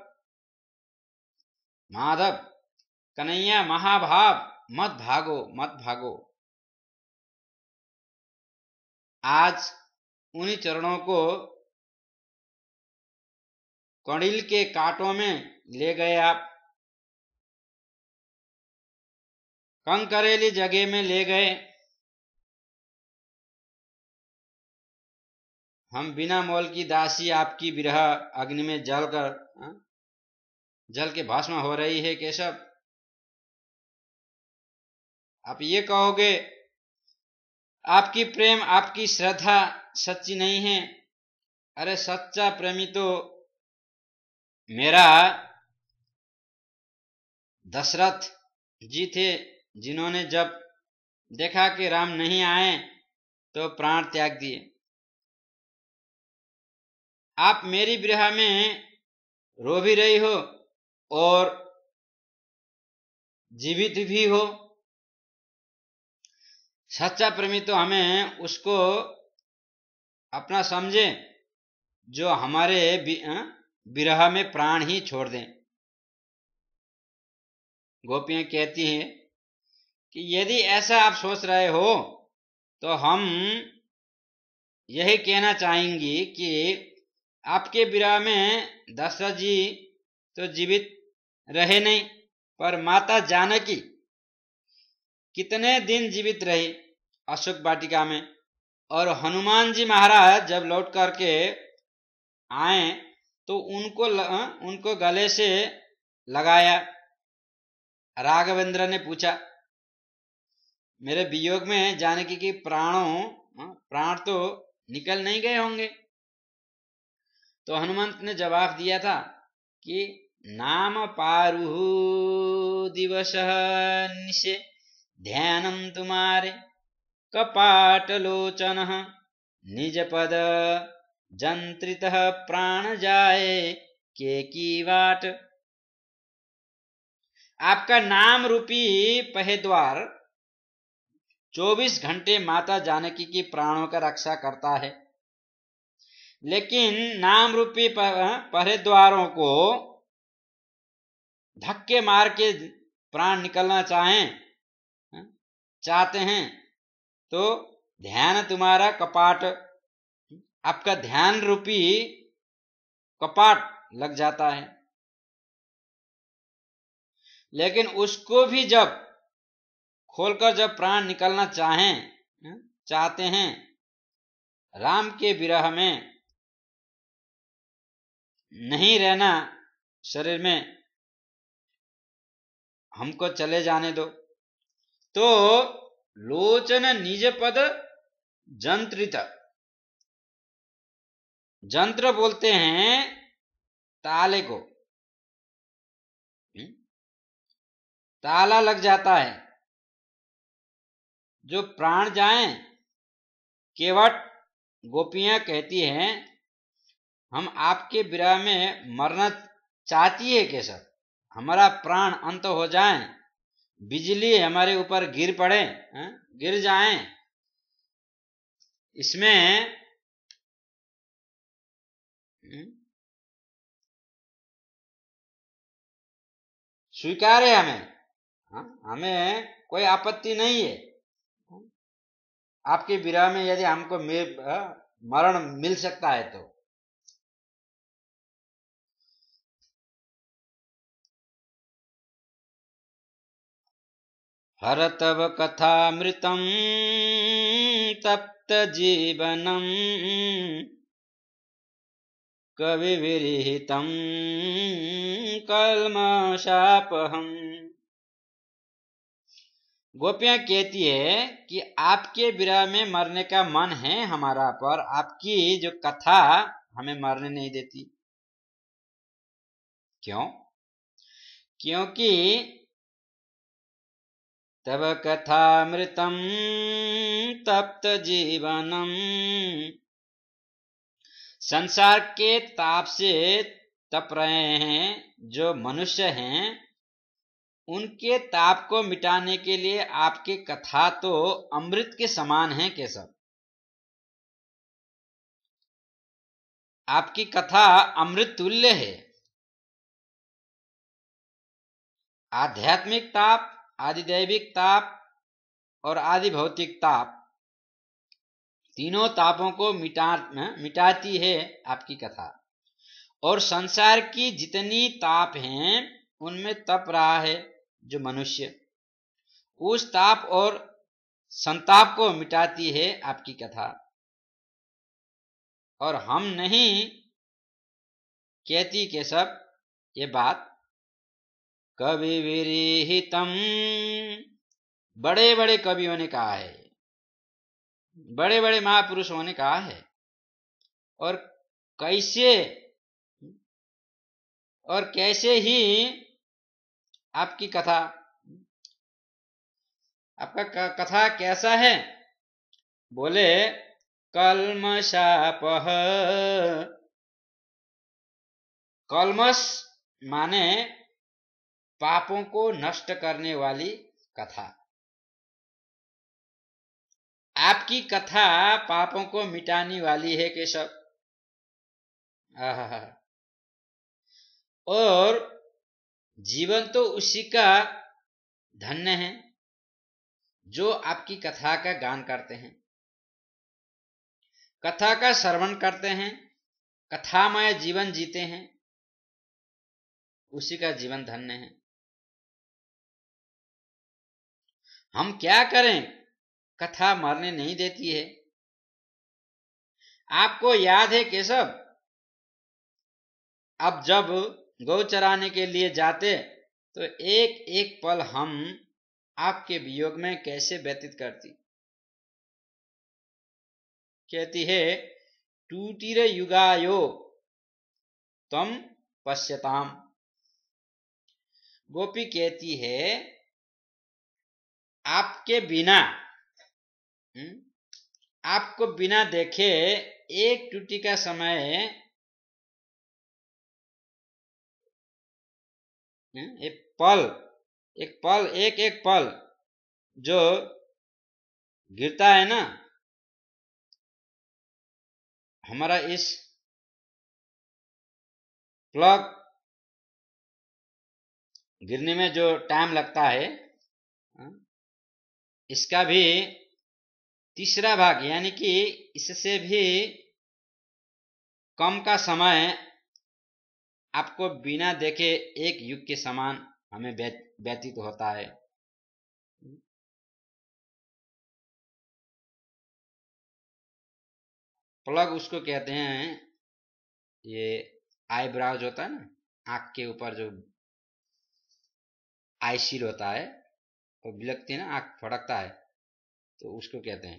माधव कन्हैया महाभाव मत भागो मत भागो आज उन्हीं चरणों को कणिल के कांटों में ले गए आप कंकरेली जगह में ले गए हम बिना मोल की दासी आपकी विरह अग्नि में जल कर हाँ? जल के भस्म हो रही है केशव आप ये कहोगे आपकी प्रेम आपकी श्रद्धा सच्ची नहीं है अरे सच्चा प्रेमी तो मेरा दशरथ जी थे जिन्होंने जब देखा कि राम नहीं आए तो प्राण त्याग दिए आप मेरी ब्रह में रो भी रही हो और जीवित भी हो सच्चा प्रेमी तो हमें उसको अपना समझे जो हमारे विरह में प्राण ही छोड़ दें गोपियां कहती हैं कि यदि ऐसा आप सोच रहे हो तो हम यही कहना चाहेंगी कि आपके विरह में दशरथ जी तो जीवित रहे नहीं पर माता जानकी कितने दिन जीवित रही अशोक वाटिका में और हनुमान जी महाराज जब लौट करके आए तो उनको ल, उनको गले से लगाया राघवेंद्र ने पूछा मेरे वियोग में जानकी की प्राणों प्राण तो निकल नहीं गए होंगे तो हनुमंत ने जवाब दिया था कि नाम पारुहु दिवस निशे ध्यानम तुम्हारे कपाट लोचन निज पद जंत्रित प्राण जाए के की वाट आपका नाम रूपी द्वार चौबीस घंटे माता जानकी की प्राणों का रक्षा करता है लेकिन नाम रूपी द्वारों को धक्के मार के प्राण निकलना चाहें हाँ, चाहते हैं तो ध्यान तुम्हारा कपाट आपका ध्यान रूपी कपाट लग जाता है लेकिन उसको भी जब खोलकर जब प्राण निकलना चाहें हाँ, चाहते हैं राम के विरह में नहीं रहना शरीर में हमको चले जाने दो तो लोचन निज पद जंत्रित जंत्र बोलते हैं ताले को हम्म? ताला लग जाता है जो प्राण जाए केवट गोपियां कहती हैं हम आपके विरह में मरना चाहती है सर हमारा प्राण अंत हो जाए बिजली हमारे ऊपर गिर पड़े है? गिर जाए इसमें हम्म, स्वीकार है हमें हाँ, हमें कोई आपत्ति नहीं है आपके विरह में यदि हमको मरण मिल सकता है तो हर तव कथामृतं तप्तजीवनम् कविविरहितं कल्मशापहम् गोपियां कहती है कि आपके विरा में मरने का मन है हमारा पर आपकी जो कथा हमें मरने नहीं देती क्यों क्योंकि तव तप्त जीवन संसार के ताप से तप रहे हैं जो मनुष्य हैं उनके ताप को मिटाने के लिए आपकी कथा तो अमृत के समान है केशव आपकी कथा अमृत तुल्य है आध्यात्मिक ताप दैविक ताप और आदि भौतिक ताप तीनों तापों को मिटा मिटाती है आपकी कथा और संसार की जितनी ताप हैं उनमें तप रहा है जो मनुष्य उस ताप और संताप को मिटाती है आपकी कथा और हम नहीं कहती के सब ये बात कवि विरहितम बड़े बड़े कवियों ने कहा है बड़े बड़े महापुरुषों ने कहा है और कैसे और कैसे ही आपकी कथा आपका कथा कैसा है बोले कलम शाप कलमस माने पापों को नष्ट करने वाली कथा आपकी कथा पापों को मिटाने वाली है केशव और जीवन तो उसी का धन्य है जो आपकी कथा का गान करते हैं कथा का श्रवण करते हैं कथामय जीवन जीते हैं उसी का जीवन धन्य है हम क्या करें कथा मरने नहीं देती है आपको याद है केशव अब जब गौ चराने के लिए जाते तो एक एक पल हम आपके वियोग में कैसे व्यतीत करती कहती है टूटी रे युगायो तम पश्यताम गोपी कहती है आपके बिना हम्म, आपको बिना देखे एक टूटी का समय हम्म, एक पल एक पल एक एक पल जो गिरता है ना हमारा इस प्लग गिरने में जो टाइम लगता है इसका भी तीसरा भाग यानी कि इससे भी कम का समय आपको बिना देखे एक युग के समान हमें व्यतीत होता है प्लग उसको कहते हैं ये आईब्राउज होता है ना आंख के ऊपर जो आईशील होता है वो बिलकती है ना आँख फड़कता है तो उसको कहते हैं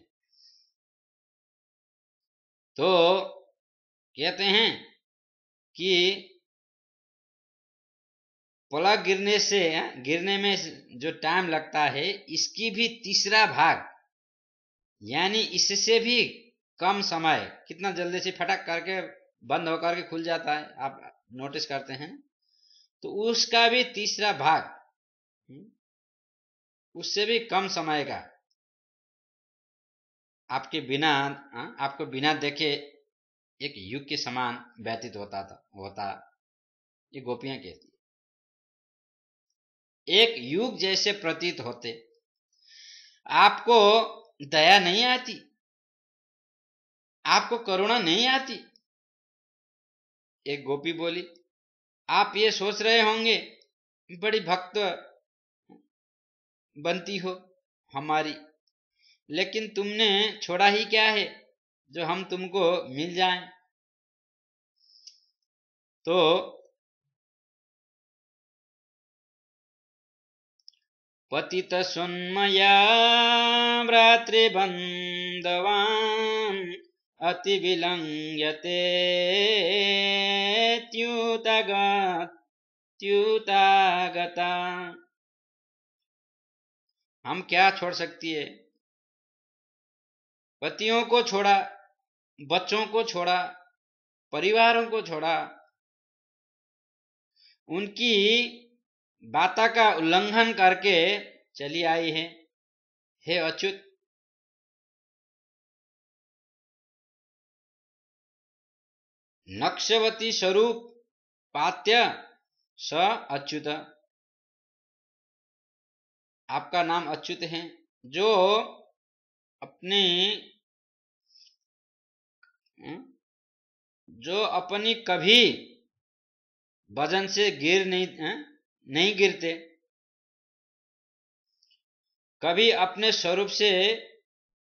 तो कहते हैं कि प्लग गिरने से गिरने में जो टाइम लगता है इसकी भी तीसरा भाग यानी इससे भी कम समय कितना जल्दी से फटक करके बंद होकर के खुल जाता है आप नोटिस करते हैं तो उसका भी तीसरा भाग उससे भी कम समय का आपके बिना हाँ, आपको बिना देखे एक युग के समान व्यतीत होता था होता ये गोपियां कहती एक युग जैसे प्रतीत होते आपको दया नहीं आती आपको करुणा नहीं आती एक गोपी बोली आप ये सोच रहे होंगे बड़ी भक्त बनती हो हमारी लेकिन तुमने छोड़ा ही क्या है जो हम तुमको मिल जाएं तो पतित सुन्मया विलंगते अतिविलङ्घ्यते त्युतगत्युतागता हम क्या छोड़ सकती है पतियों को छोड़ा बच्चों को छोड़ा परिवारों को छोड़ा उनकी बाता का उल्लंघन करके चली आई है हे अच्युत नक्षवती स्वरूप पात्य स अच्युत आपका नाम अच्युत है जो अपने हम्म, जो अपनी कभी वजन से गिर नहीं नहीं गिरते कभी अपने स्वरूप से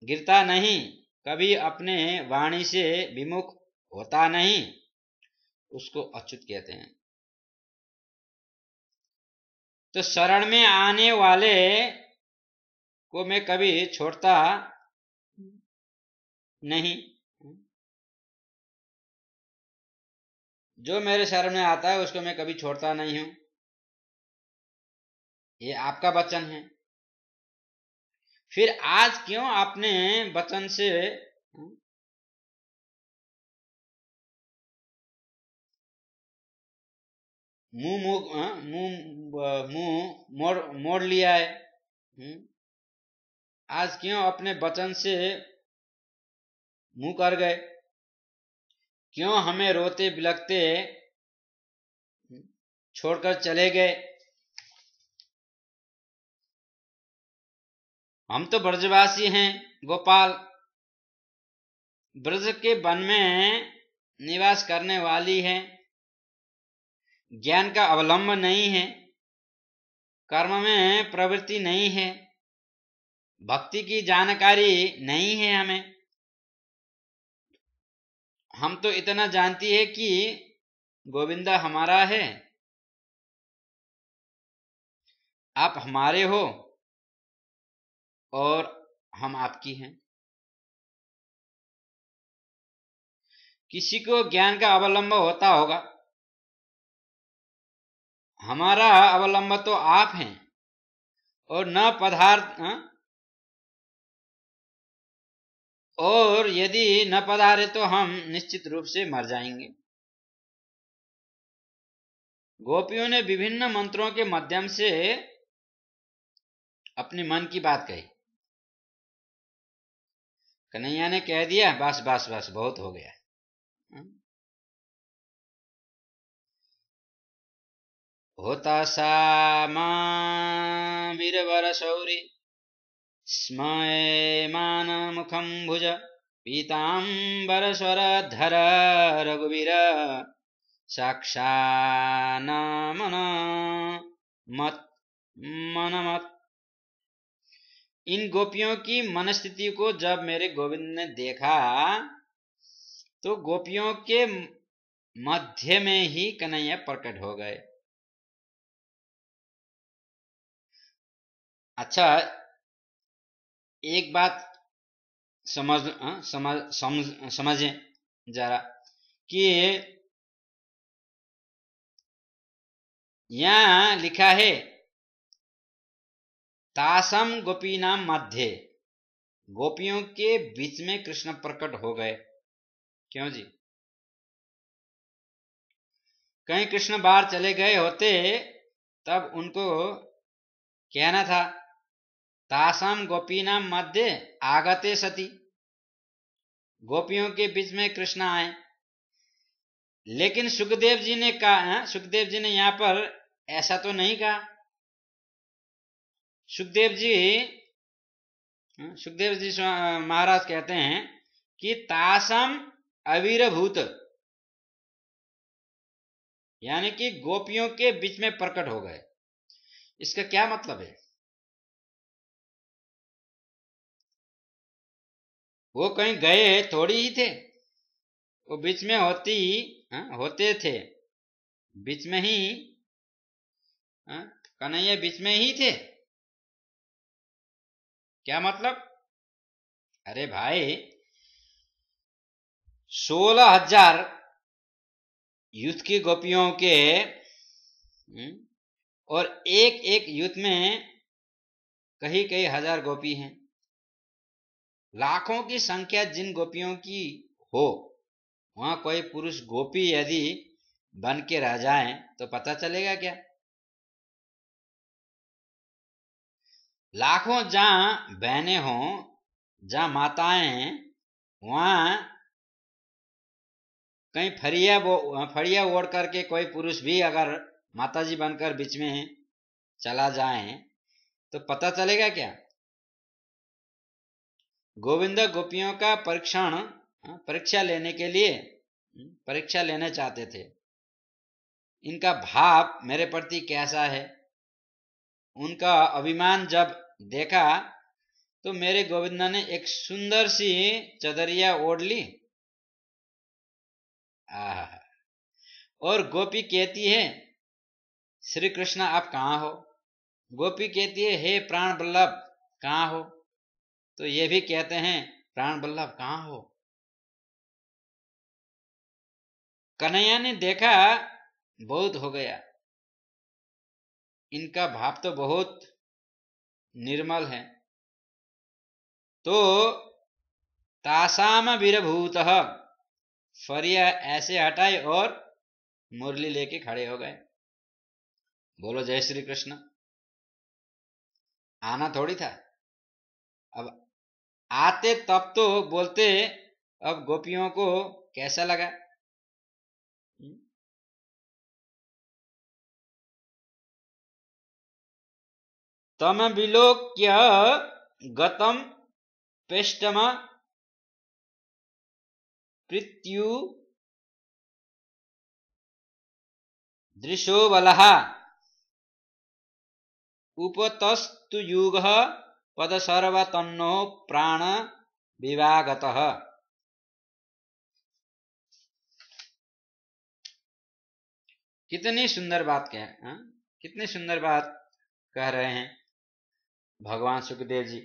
गिरता नहीं कभी अपने वाणी से विमुख होता नहीं उसको अच्युत कहते हैं तो शरण में आने वाले को मैं कभी छोड़ता नहीं जो मेरे शरण में आता है उसको मैं कभी छोड़ता नहीं हूं ये आपका वचन है फिर आज क्यों आपने वचन से मुंह मुंह मुंह मोड़ मोड़ लिया है हम्म। आज क्यों अपने वचन से मुंह कर गए क्यों हमें रोते बिलकते हम्म, छोड़कर चले गए हम तो ब्रजवासी हैं गोपाल ब्रज के वन में निवास करने वाली हैं ज्ञान का अवलंब नहीं है कर्म में प्रवृत्ति नहीं है भक्ति की जानकारी नहीं है हमें हम तो इतना जानती है कि गोविंदा हमारा है आप हमारे हो और हम आपकी हैं किसी को ज्ञान का अवलंब होता होगा हमारा अवलंब तो आप हैं और न पदार्थ हाँ? और यदि न पधारे तो हम निश्चित रूप से मर जाएंगे गोपियों ने विभिन्न मंत्रों के माध्यम से अपने मन की बात कही कन्हैया ने कह दिया बस बस बस बहुत हो गया हाँ? स्मान मुखम भुज स्वर धर रघुवीर साक्षानामन मत मत इन गोपियों की मनस्थिति को जब मेरे गोविंद ने देखा तो गोपियों के मध्य में ही कन्हैया प्रकट हो गए अच्छा एक बात समझ हाँ, समझ समझ समझें जरा कि यहाँ लिखा है तासम गोपी नाम मध्य गोपियों के बीच में कृष्ण प्रकट हो गए क्यों जी कहीं कृष्ण बाहर चले गए होते तब उनको कहना था तासाम गोपीनाम मध्य आगते सती गोपियों के बीच में कृष्ण आए लेकिन सुखदेव जी ने कहा हाँ, सुखदेव जी ने यहाँ पर ऐसा तो नहीं कहा सुखदेव जी हाँ, सुखदेव जी महाराज कहते हैं कि तासम अवीरभूत यानी कि गोपियों के बीच में प्रकट हो गए इसका क्या मतलब है वो कहीं गए थोड़ी ही थे वो बीच में होती हा? होते थे बीच में ही हाँ, कन्हैया बीच में ही थे क्या मतलब अरे भाई सोलह हजार युद्ध की गोपियों के हम्म, और एक एक युद्ध में कहीं कई हजार गोपी हैं लाखों की संख्या जिन गोपियों की हो वहां कोई पुरुष गोपी यदि बन के रह जाए तो पता चलेगा क्या लाखों जहां बहने हों जहां माताएं हैं वहां कहीं फरिया फरिया ओढ़ करके कोई पुरुष भी अगर माताजी बनकर बीच में चला जाए तो पता चलेगा क्या गोविंदा गोपियों का परीक्षण हाँ, परीक्षा लेने के लिए हाँ, परीक्षा लेना चाहते थे इनका भाव मेरे प्रति कैसा है उनका अभिमान जब देखा तो मेरे गोविंदा ने एक सुंदर सी चदरिया ओढ़ ली और गोपी कहती है श्री कृष्ण आप कहाँ हो गोपी कहती है हे प्राण बल्लभ कहाँ हो तो ये भी कहते हैं प्राण बल्लभ कहां हो कन्हैया ने देखा बहुत हो गया इनका भाव तो बहुत निर्मल है तो तासाम वीरभूत फरिया ऐसे हटाए और मुरली लेके खड़े हो गए बोलो जय श्री कृष्ण आना थोड़ी था आते तब तो बोलते अब गोपियों को कैसा लगा हम्म। तम विलोक्य गतम पेष्टम पृत्यु दृशो बलहा उपतस्तु युग पद सर्व प्राण विवागत कितनी सुंदर बात कह हाँ? कितनी सुंदर बात कह रहे हैं भगवान सुखदेव जी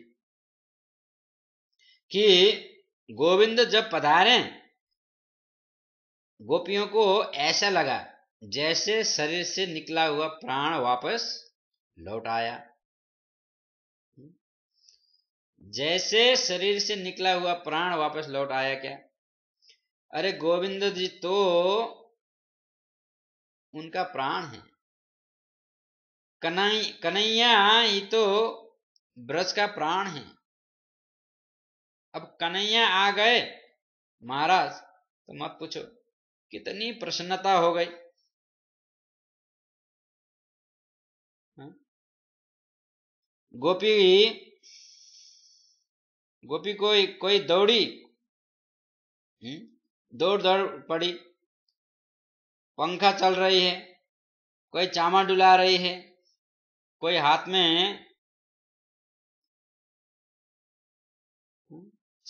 कि गोविंद जब पधारे गोपियों को ऐसा लगा जैसे शरीर से निकला हुआ प्राण वापस लौट आया जैसे शरीर से निकला हुआ प्राण वापस लौट आया क्या अरे गोविंद जी तो उनका प्राण है कन्हैया ये तो ब्रज का प्राण है अब कन्हैया आ गए महाराज तो मत पूछो कितनी प्रसन्नता हो गई हाँ? गोपी गोपी कोई कोई दौड़ी हम्म? दौड़ दौड़ पड़ी पंखा चल रही है कोई चामा डुला रही है कोई हाथ में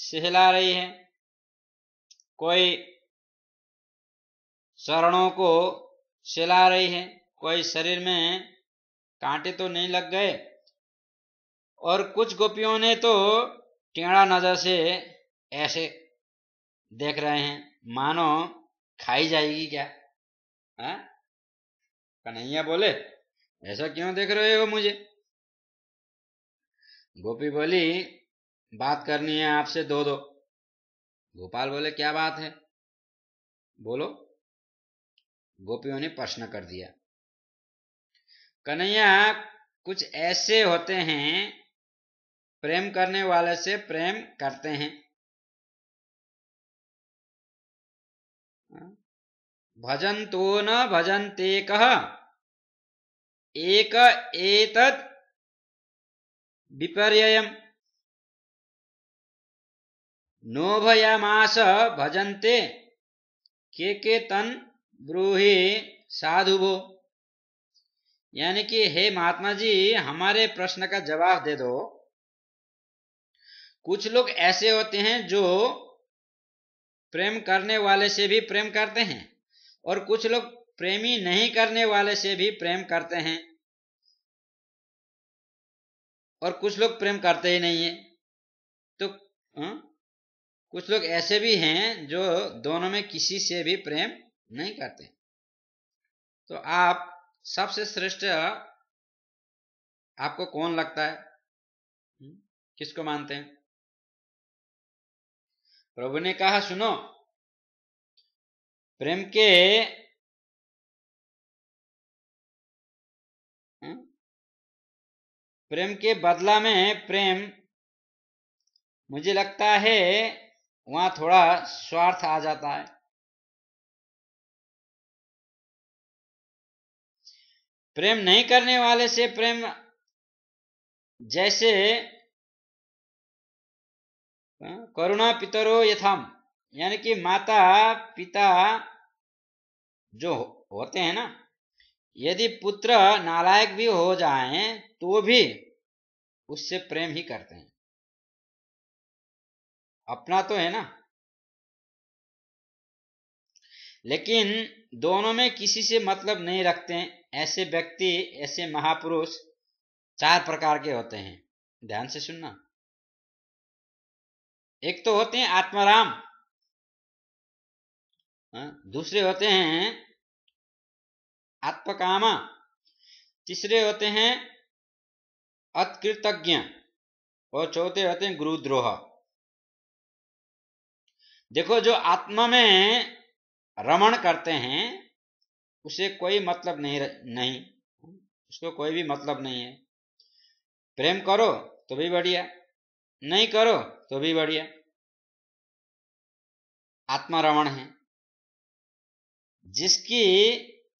सहला रही है कोई शरणों को सहला रही है कोई शरीर में कांटे तो नहीं लग गए और कुछ गोपियों ने तो टेढ़ा नज़र से ऐसे देख रहे हैं मानो खाई जाएगी क्या है हाँ? कन्हैया बोले ऐसा क्यों देख रहे हो मुझे गोपी बोली बात करनी है आपसे दो दो गोपाल बोले क्या बात है बोलो गोपियों ने प्रश्न कर दिया कन्हैया कुछ ऐसे होते हैं प्रेम करने वाले से प्रेम करते हैं भजन तो न भजनते कह एक विपर्य नोभयास भजन्ते के के तन ब्रूहे साधु भो यानी कि हे महात्मा जी हमारे प्रश्न का जवाब दे दो कुछ लोग ऐसे होते हैं जो प्रेम करने वाले से भी प्रेम करते हैं और कुछ लोग प्रेमी नहीं करने वाले से भी प्रेम करते हैं और कुछ लोग प्रेम करते ही नहीं है तो आ? हाँ? कुछ लोग ऐसे भी हैं जो दोनों में किसी से भी प्रेम नहीं करते तो आप सबसे श्रेष्ठ आपको कौन लगता है हम्म, किसको मानते हैं प्रभु ने कहा सुनो प्रेम के प्रेम के बदला में प्रेम मुझे लगता है वहां थोड़ा स्वार्थ आ जाता है प्रेम नहीं करने वाले से प्रेम जैसे करुणा पितरो यथाम यानी कि माता पिता जो होते हैं ना यदि पुत्र नालायक भी हो जाए तो भी उससे प्रेम ही करते हैं अपना तो है ना लेकिन दोनों में किसी से मतलब नहीं रखते हैं ऐसे व्यक्ति ऐसे महापुरुष चार प्रकार के होते हैं ध्यान से सुनना एक तो होते हैं आत्माराम हाँ, दूसरे होते हैं आत्मकामा तीसरे होते हैं अतकृतज्ञ और चौथे होते हैं गुरुद्रोह देखो जो आत्मा में रमण करते हैं उसे कोई मतलब नहीं नहीं उसको कोई भी मतलब नहीं है प्रेम करो तो भी बढ़िया नहीं करो तो भी बढ़िया आत्मारमण है जिसकी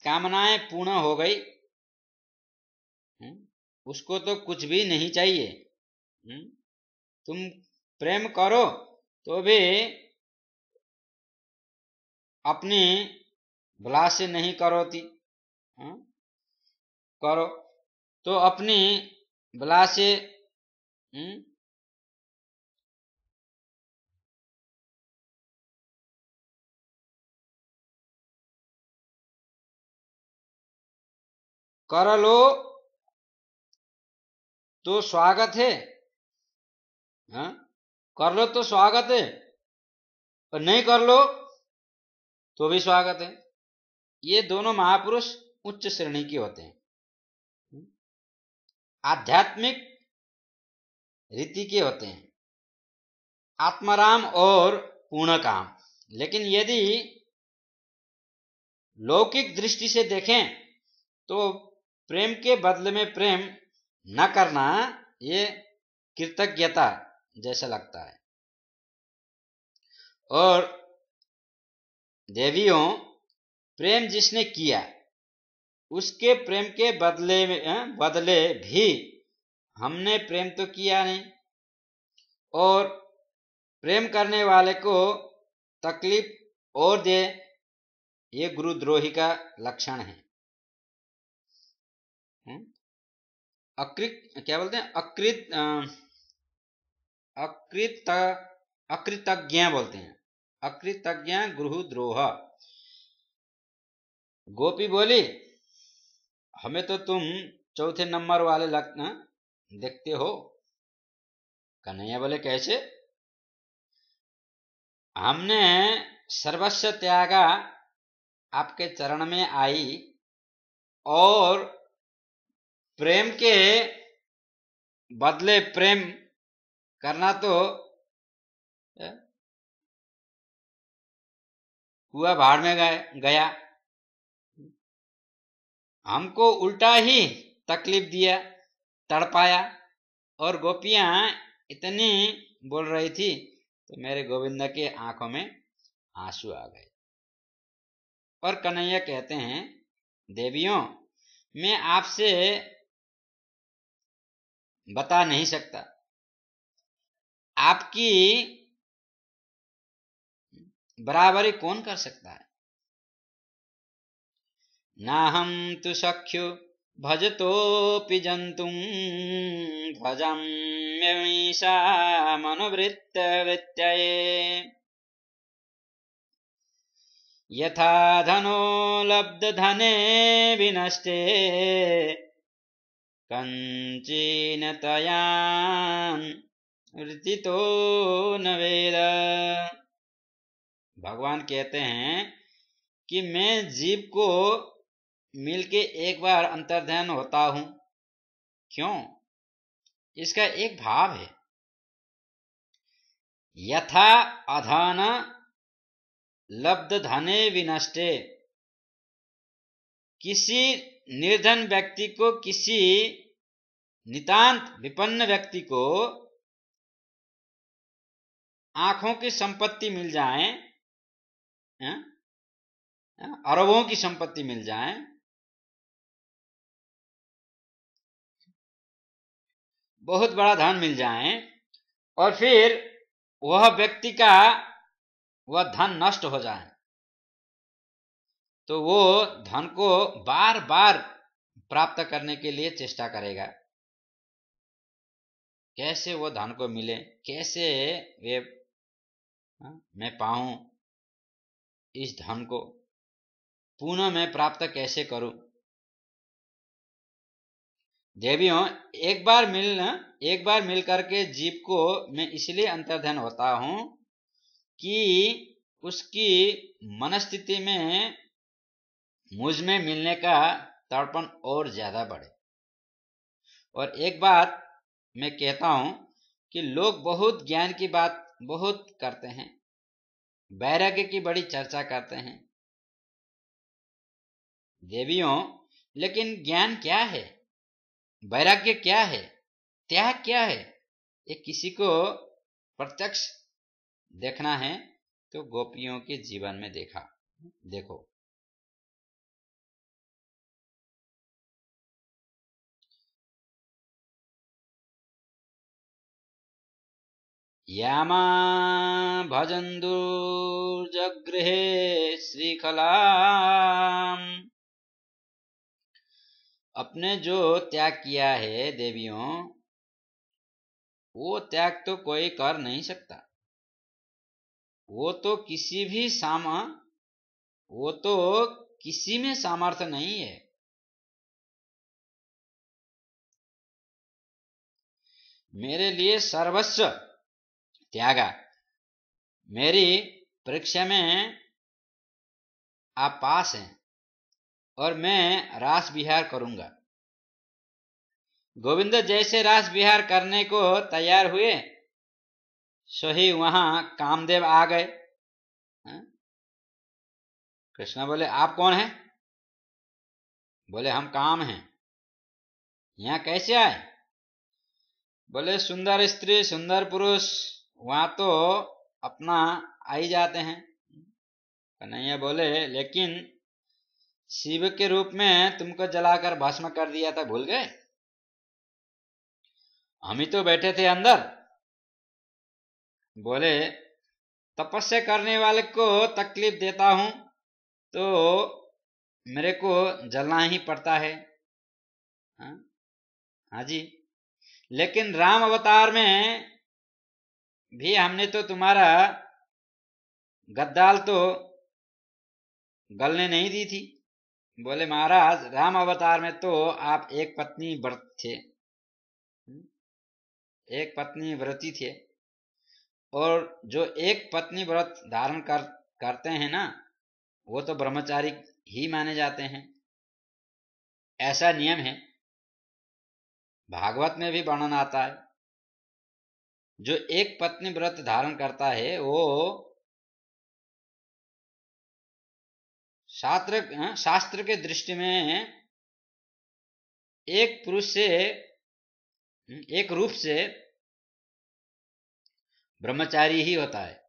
कामनाएं पूर्ण हो गई हम्म, उसको तो कुछ भी नहीं चाहिए हम्म, तुम प्रेम करो तो भी अपनी भला से नहीं करोती हम्म, करो तो अपनी भला से कर लो तो स्वागत है हा? कर लो तो स्वागत है और नहीं कर लो तो भी स्वागत है ये दोनों महापुरुष उच्च श्रेणी के होते हैं आध्यात्मिक रीति के होते हैं आत्माराम और पूर्ण काम लेकिन यदि लौकिक दृष्टि से देखें तो प्रेम के बदले में प्रेम न करना ये कृतज्ञता जैसा लगता है और देवियों प्रेम जिसने किया उसके प्रेम के बदले में बदले भी हमने प्रेम तो किया नहीं और प्रेम करने वाले को तकलीफ और दे ये गुरुद्रोही का लक्षण है अकृत क्या बोलते हैं अकृत अकृत अकृतज्ञ बोलते हैं अकृतज्ञ द्रोह गोपी बोली हमें तो तुम चौथे नंबर वाले लगना देखते हो कन्हैया बोले कैसे हमने सर्वस्व त्यागा आपके चरण में आई और प्रेम के बदले प्रेम करना तो हुआ भाड़ में गया हमको उल्टा ही तकलीफ दिया तड़पाया और गोपियां इतनी बोल रही थी तो मेरे गोविंदा के आंखों में आंसू आ गए और कन्हैया कहते हैं देवियों मैं आपसे बता नहीं सकता आपकी बराबरी कौन कर सकता है ना हम तो सख्यु भजतोऽपि मनोवृत्त वृत्त यथा धनो धने विनष्टे कञ्चेन तयान् न वेद भगवान कहते हैं कि मैं जीव को मिलके एक बार अंतर्ध्यान होता हूं क्यों इसका एक भाव है यथा अधान लब्ध धने विनष्टे किसी निर्धन व्यक्ति को किसी नितांत विपन्न व्यक्ति को आंखों की संपत्ति मिल जाए हाँ? हाँ? अरबों की संपत्ति मिल जाए बहुत बड़ा धन मिल जाए और फिर वह व्यक्ति का वह धन नष्ट हो जाए तो वो धन को बार बार प्राप्त करने के लिए चेष्टा करेगा कैसे वो धन को मिले कैसे वे हा? मैं पाऊं इस धन को पुनः मैं प्राप्त कैसे करूं देवियों एक बार मिल एक बार मिल करके जीव को मैं इसलिए अंतर्धन होता हूं कि उसकी मनस्थिति में मुझ में मिलने का तड़पण और ज्यादा बढ़े और एक बात मैं कहता हूं कि लोग बहुत ज्ञान की बात बहुत करते हैं वैराग्य की बड़ी चर्चा करते हैं देवियों लेकिन ज्ञान क्या है वैराग्य क्या है त्याग क्या है ये किसी को प्रत्यक्ष देखना है तो गोपियों के जीवन में देखा देखो यामा भजन्दुर्जगृहे श्रीखलाम अपने जो त्याग किया है देवियों वो त्याग तो कोई कर नहीं सकता वो तो किसी भी साम वो तो किसी में सामर्थ्य नहीं है मेरे लिए सर्वस्व त्यागा मेरी परीक्षा में आप पास हैं और मैं रास विहार करूंगा गोविंद जैसे रास विहार करने को तैयार हुए सो ही वहां कामदेव आ गए हाँ? कृष्णा बोले आप कौन हैं बोले हम काम हैं यहाँ कैसे आए बोले सुंदर स्त्री सुंदर पुरुष वहां तो अपना आ ही जाते हैं कन्हैया बोले लेकिन शिव के रूप में तुमको जलाकर भस्म कर दिया था भूल गए हम ही तो बैठे थे अंदर बोले तपस्या करने वाले को तकलीफ देता हूं तो मेरे को जलना ही पड़ता है हाँ, हाँ जी लेकिन राम अवतार में भी हमने तो तुम्हारा गद्दाल तो गलने नहीं दी थी बोले महाराज राम अवतार में तो आप एक पत्नी व्रत थे हम्म? एक पत्नी व्रती थे और जो एक पत्नी व्रत धारण कर करते हैं ना वो तो ब्रह्मचारी ही माने जाते हैं ऐसा नियम है भागवत में भी वर्णन आता है जो एक पत्नी व्रत धारण करता है वो शास्त्र हाँ, शास्त्र के दृष्टि में एक पुरुष से हाँ, एक रूप से ब्रह्मचारी ही होता है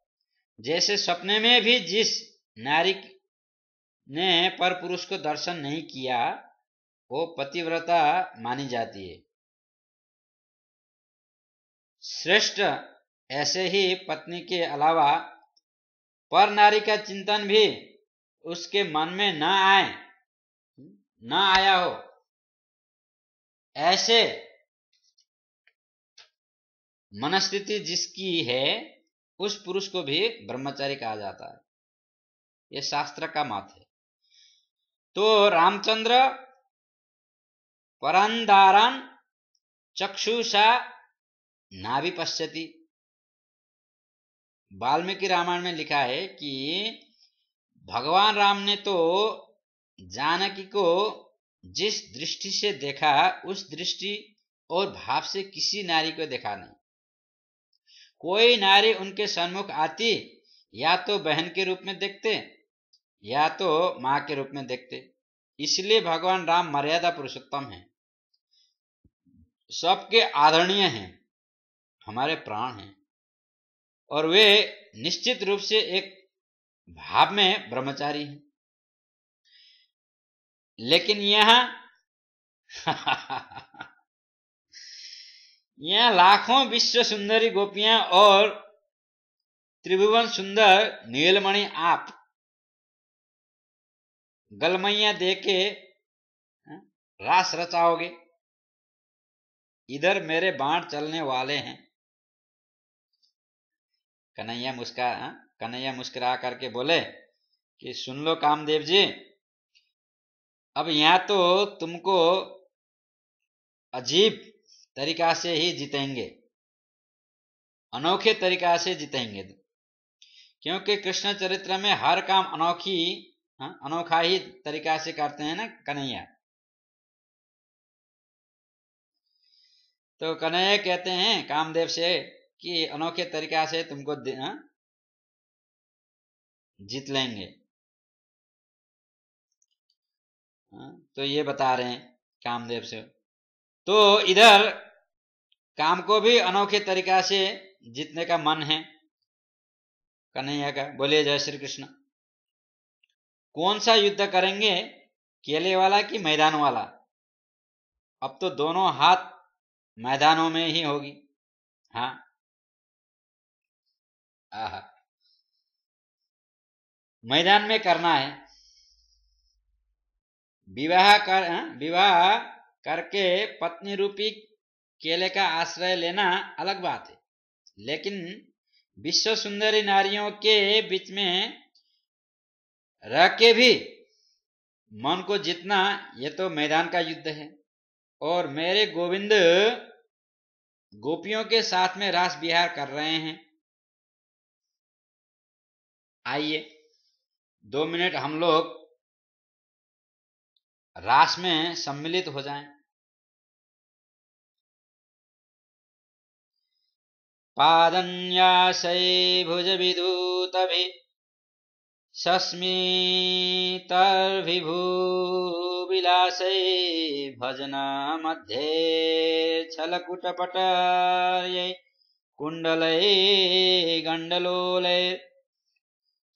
जैसे सपने में भी जिस नारी ने पर पुरुष को दर्शन नहीं किया वो पतिव्रता मानी जाती है श्रेष्ठ ऐसे ही पत्नी के अलावा पर नारी का चिंतन भी उसके मन में न आए न आया हो ऐसे मनस्थिति जिसकी है उस पुरुष को भी ब्रह्मचारी कहा जाता है ये शास्त्र का मत है तो रामचंद्र परंदारण चक्षुषा भी पश्यति वाल्मीकि रामायण में लिखा है कि भगवान राम ने तो जानकी को जिस दृष्टि से देखा उस दृष्टि और भाव से किसी नारी को देखा नहीं कोई नारी उनके सन्मुख आती या तो बहन के रूप में देखते या तो मां के रूप में देखते इसलिए भगवान राम मर्यादा पुरुषोत्तम है सबके आदरणीय हैं हमारे प्राण हैं और वे निश्चित रूप से एक भाव में ब्रह्मचारी हैं लेकिन यहां यहां लाखों विश्व सुंदरी गोपियां और त्रिभुवन सुंदर नीलमणि आप गलमैया दे के हाँ, रास रचाओगे इधर मेरे बाण चलने वाले हैं कन्हैया मुस्का हाँ? कन्हैया मुस्कुरा करके बोले कि सुन लो कामदेव जी अब यहाँ तो तुमको अजीब तरीका से ही जीतेंगे अनोखे तरीका से जीतेंगे क्योंकि कृष्ण चरित्र में हर काम अनोखी हाँ, अनोखा ही तरीका से करते हैं ना कन्हैया तो कन्हैया कहते हैं कामदेव से कि अनोखे तरीका से तुमको हाँ? जीत लेंगे हाँ, तो ये बता रहे हैं कामदेव से तो इधर काम को भी अनोखे तरीका से जीतने का मन है कन्हैया का बोले जय श्री कृष्ण कौन सा युद्ध करेंगे केले वाला कि मैदान वाला अब तो दोनों हाथ मैदानों में ही होगी हाँ मैदान में करना है विवाह कर हाँ, विवाह करके पत्नी रूपी केले का आश्रय लेना अलग बात है लेकिन विश्व सुंदरी नारियों के बीच में रह के भी मन को जीतना ये तो मैदान का युद्ध है और मेरे गोविंद गोपियों के साथ में रास विहार कर रहे हैं आइए दो मिनट हम लोग रास में सम्मिलित हो जाएं भी भुजविदूतभि भजन मध्ये छलकुटपटार्यै कुण्डलै गण्डलोलैर्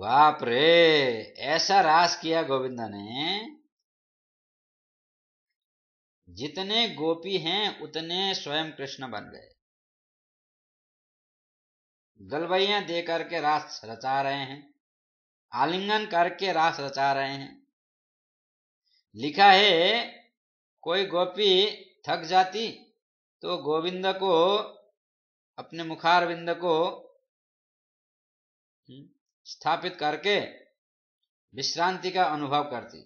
बाप रे ऐसा रास किया गोविंदा ने जितने गोपी हैं उतने स्वयं कृष्ण बन गए गलवैया दे करके रास रचा रहे हैं आलिंगन करके रास रचा रहे हैं लिखा है कोई गोपी थक जाती तो गोविंद को अपने मुखारविंद को हम्म, स्थापित करके विश्रांति का अनुभव करती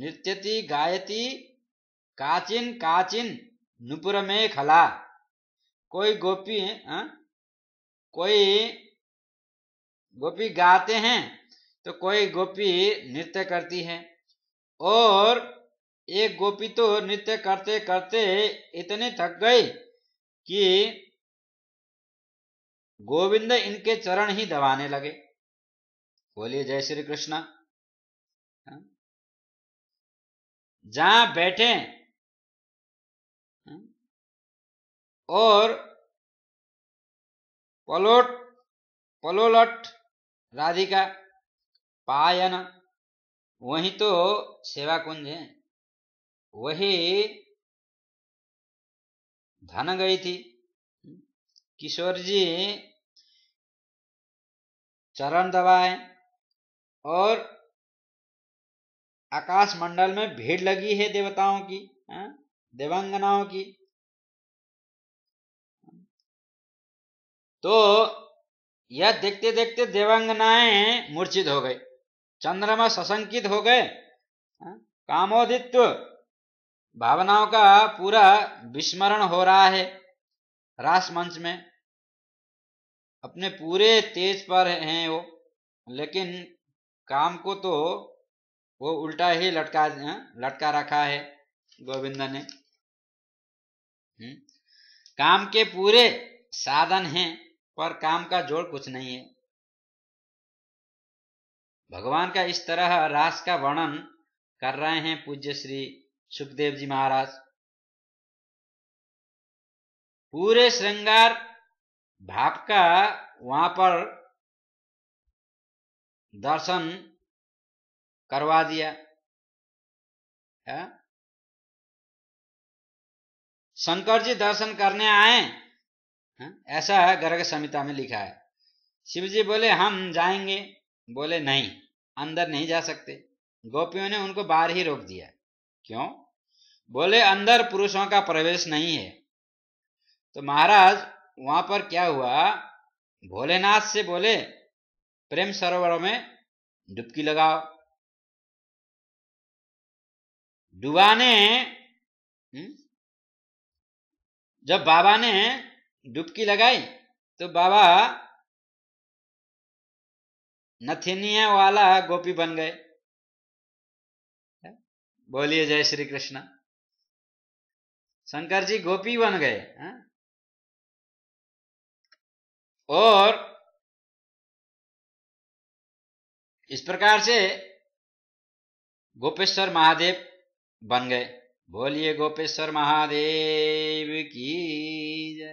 नृत्यति गायती काचिन काचिन नुपुर में खला कोई गोपी आ? हाँ? कोई गोपी गाते हैं तो कोई गोपी नृत्य करती है और एक गोपी तो नृत्य करते करते इतने थक गई कि गोविंद इनके चरण ही दबाने लगे बोलिए जय श्री कृष्ण हाँ? जहां बैठे हाँ? और पलोट पलोलट राधिका पायन वही तो सेवा कुंज है वही धन गई थी किशोर जी चरण दबाए और आकाश मंडल में भीड़ लगी है देवताओं की हाँ, देवांगनाओं की तो यह देखते देखते देवांगनाएं मूर्छित हो गए चंद्रमा सशंकित हो गए हाँ, कामोदित्व भावनाओं का पूरा विस्मरण हो रहा है रास मंच में अपने पूरे तेज पर हैं वो लेकिन काम को तो वो उल्टा ही लटका लटका रखा है गोविंद ने हम्म। काम के पूरे साधन हैं पर काम का जोड़ कुछ नहीं है भगवान का इस तरह रास का वर्णन कर रहे हैं पूज्य श्री सुखदेव जी महाराज पूरे श्रृंगार भाप का वहां पर दर्शन करवा दिया है हाँ? शंकर जी दर्शन करने आए हाँ? ऐसा है गर्ग संहिता में लिखा है शिव जी बोले हम जाएंगे बोले नहीं अंदर नहीं जा सकते गोपियों ने उनको बाहर ही रोक दिया क्यों बोले अंदर पुरुषों का प्रवेश नहीं है तो महाराज वहां पर क्या हुआ भोलेनाथ से बोले प्रेम सरोवरों में डुबकी लगाओ डुबाने हम्म, जब बाबा ने डुबकी लगाई तो बाबा नथिनिया वाला गोपी बन गए बोलिए जय श्री कृष्ण शंकर जी गोपी बन गए हा? और इस प्रकार से गोपेश्वर महादेव बन गए बोलिए गोपेश्वर महादेव की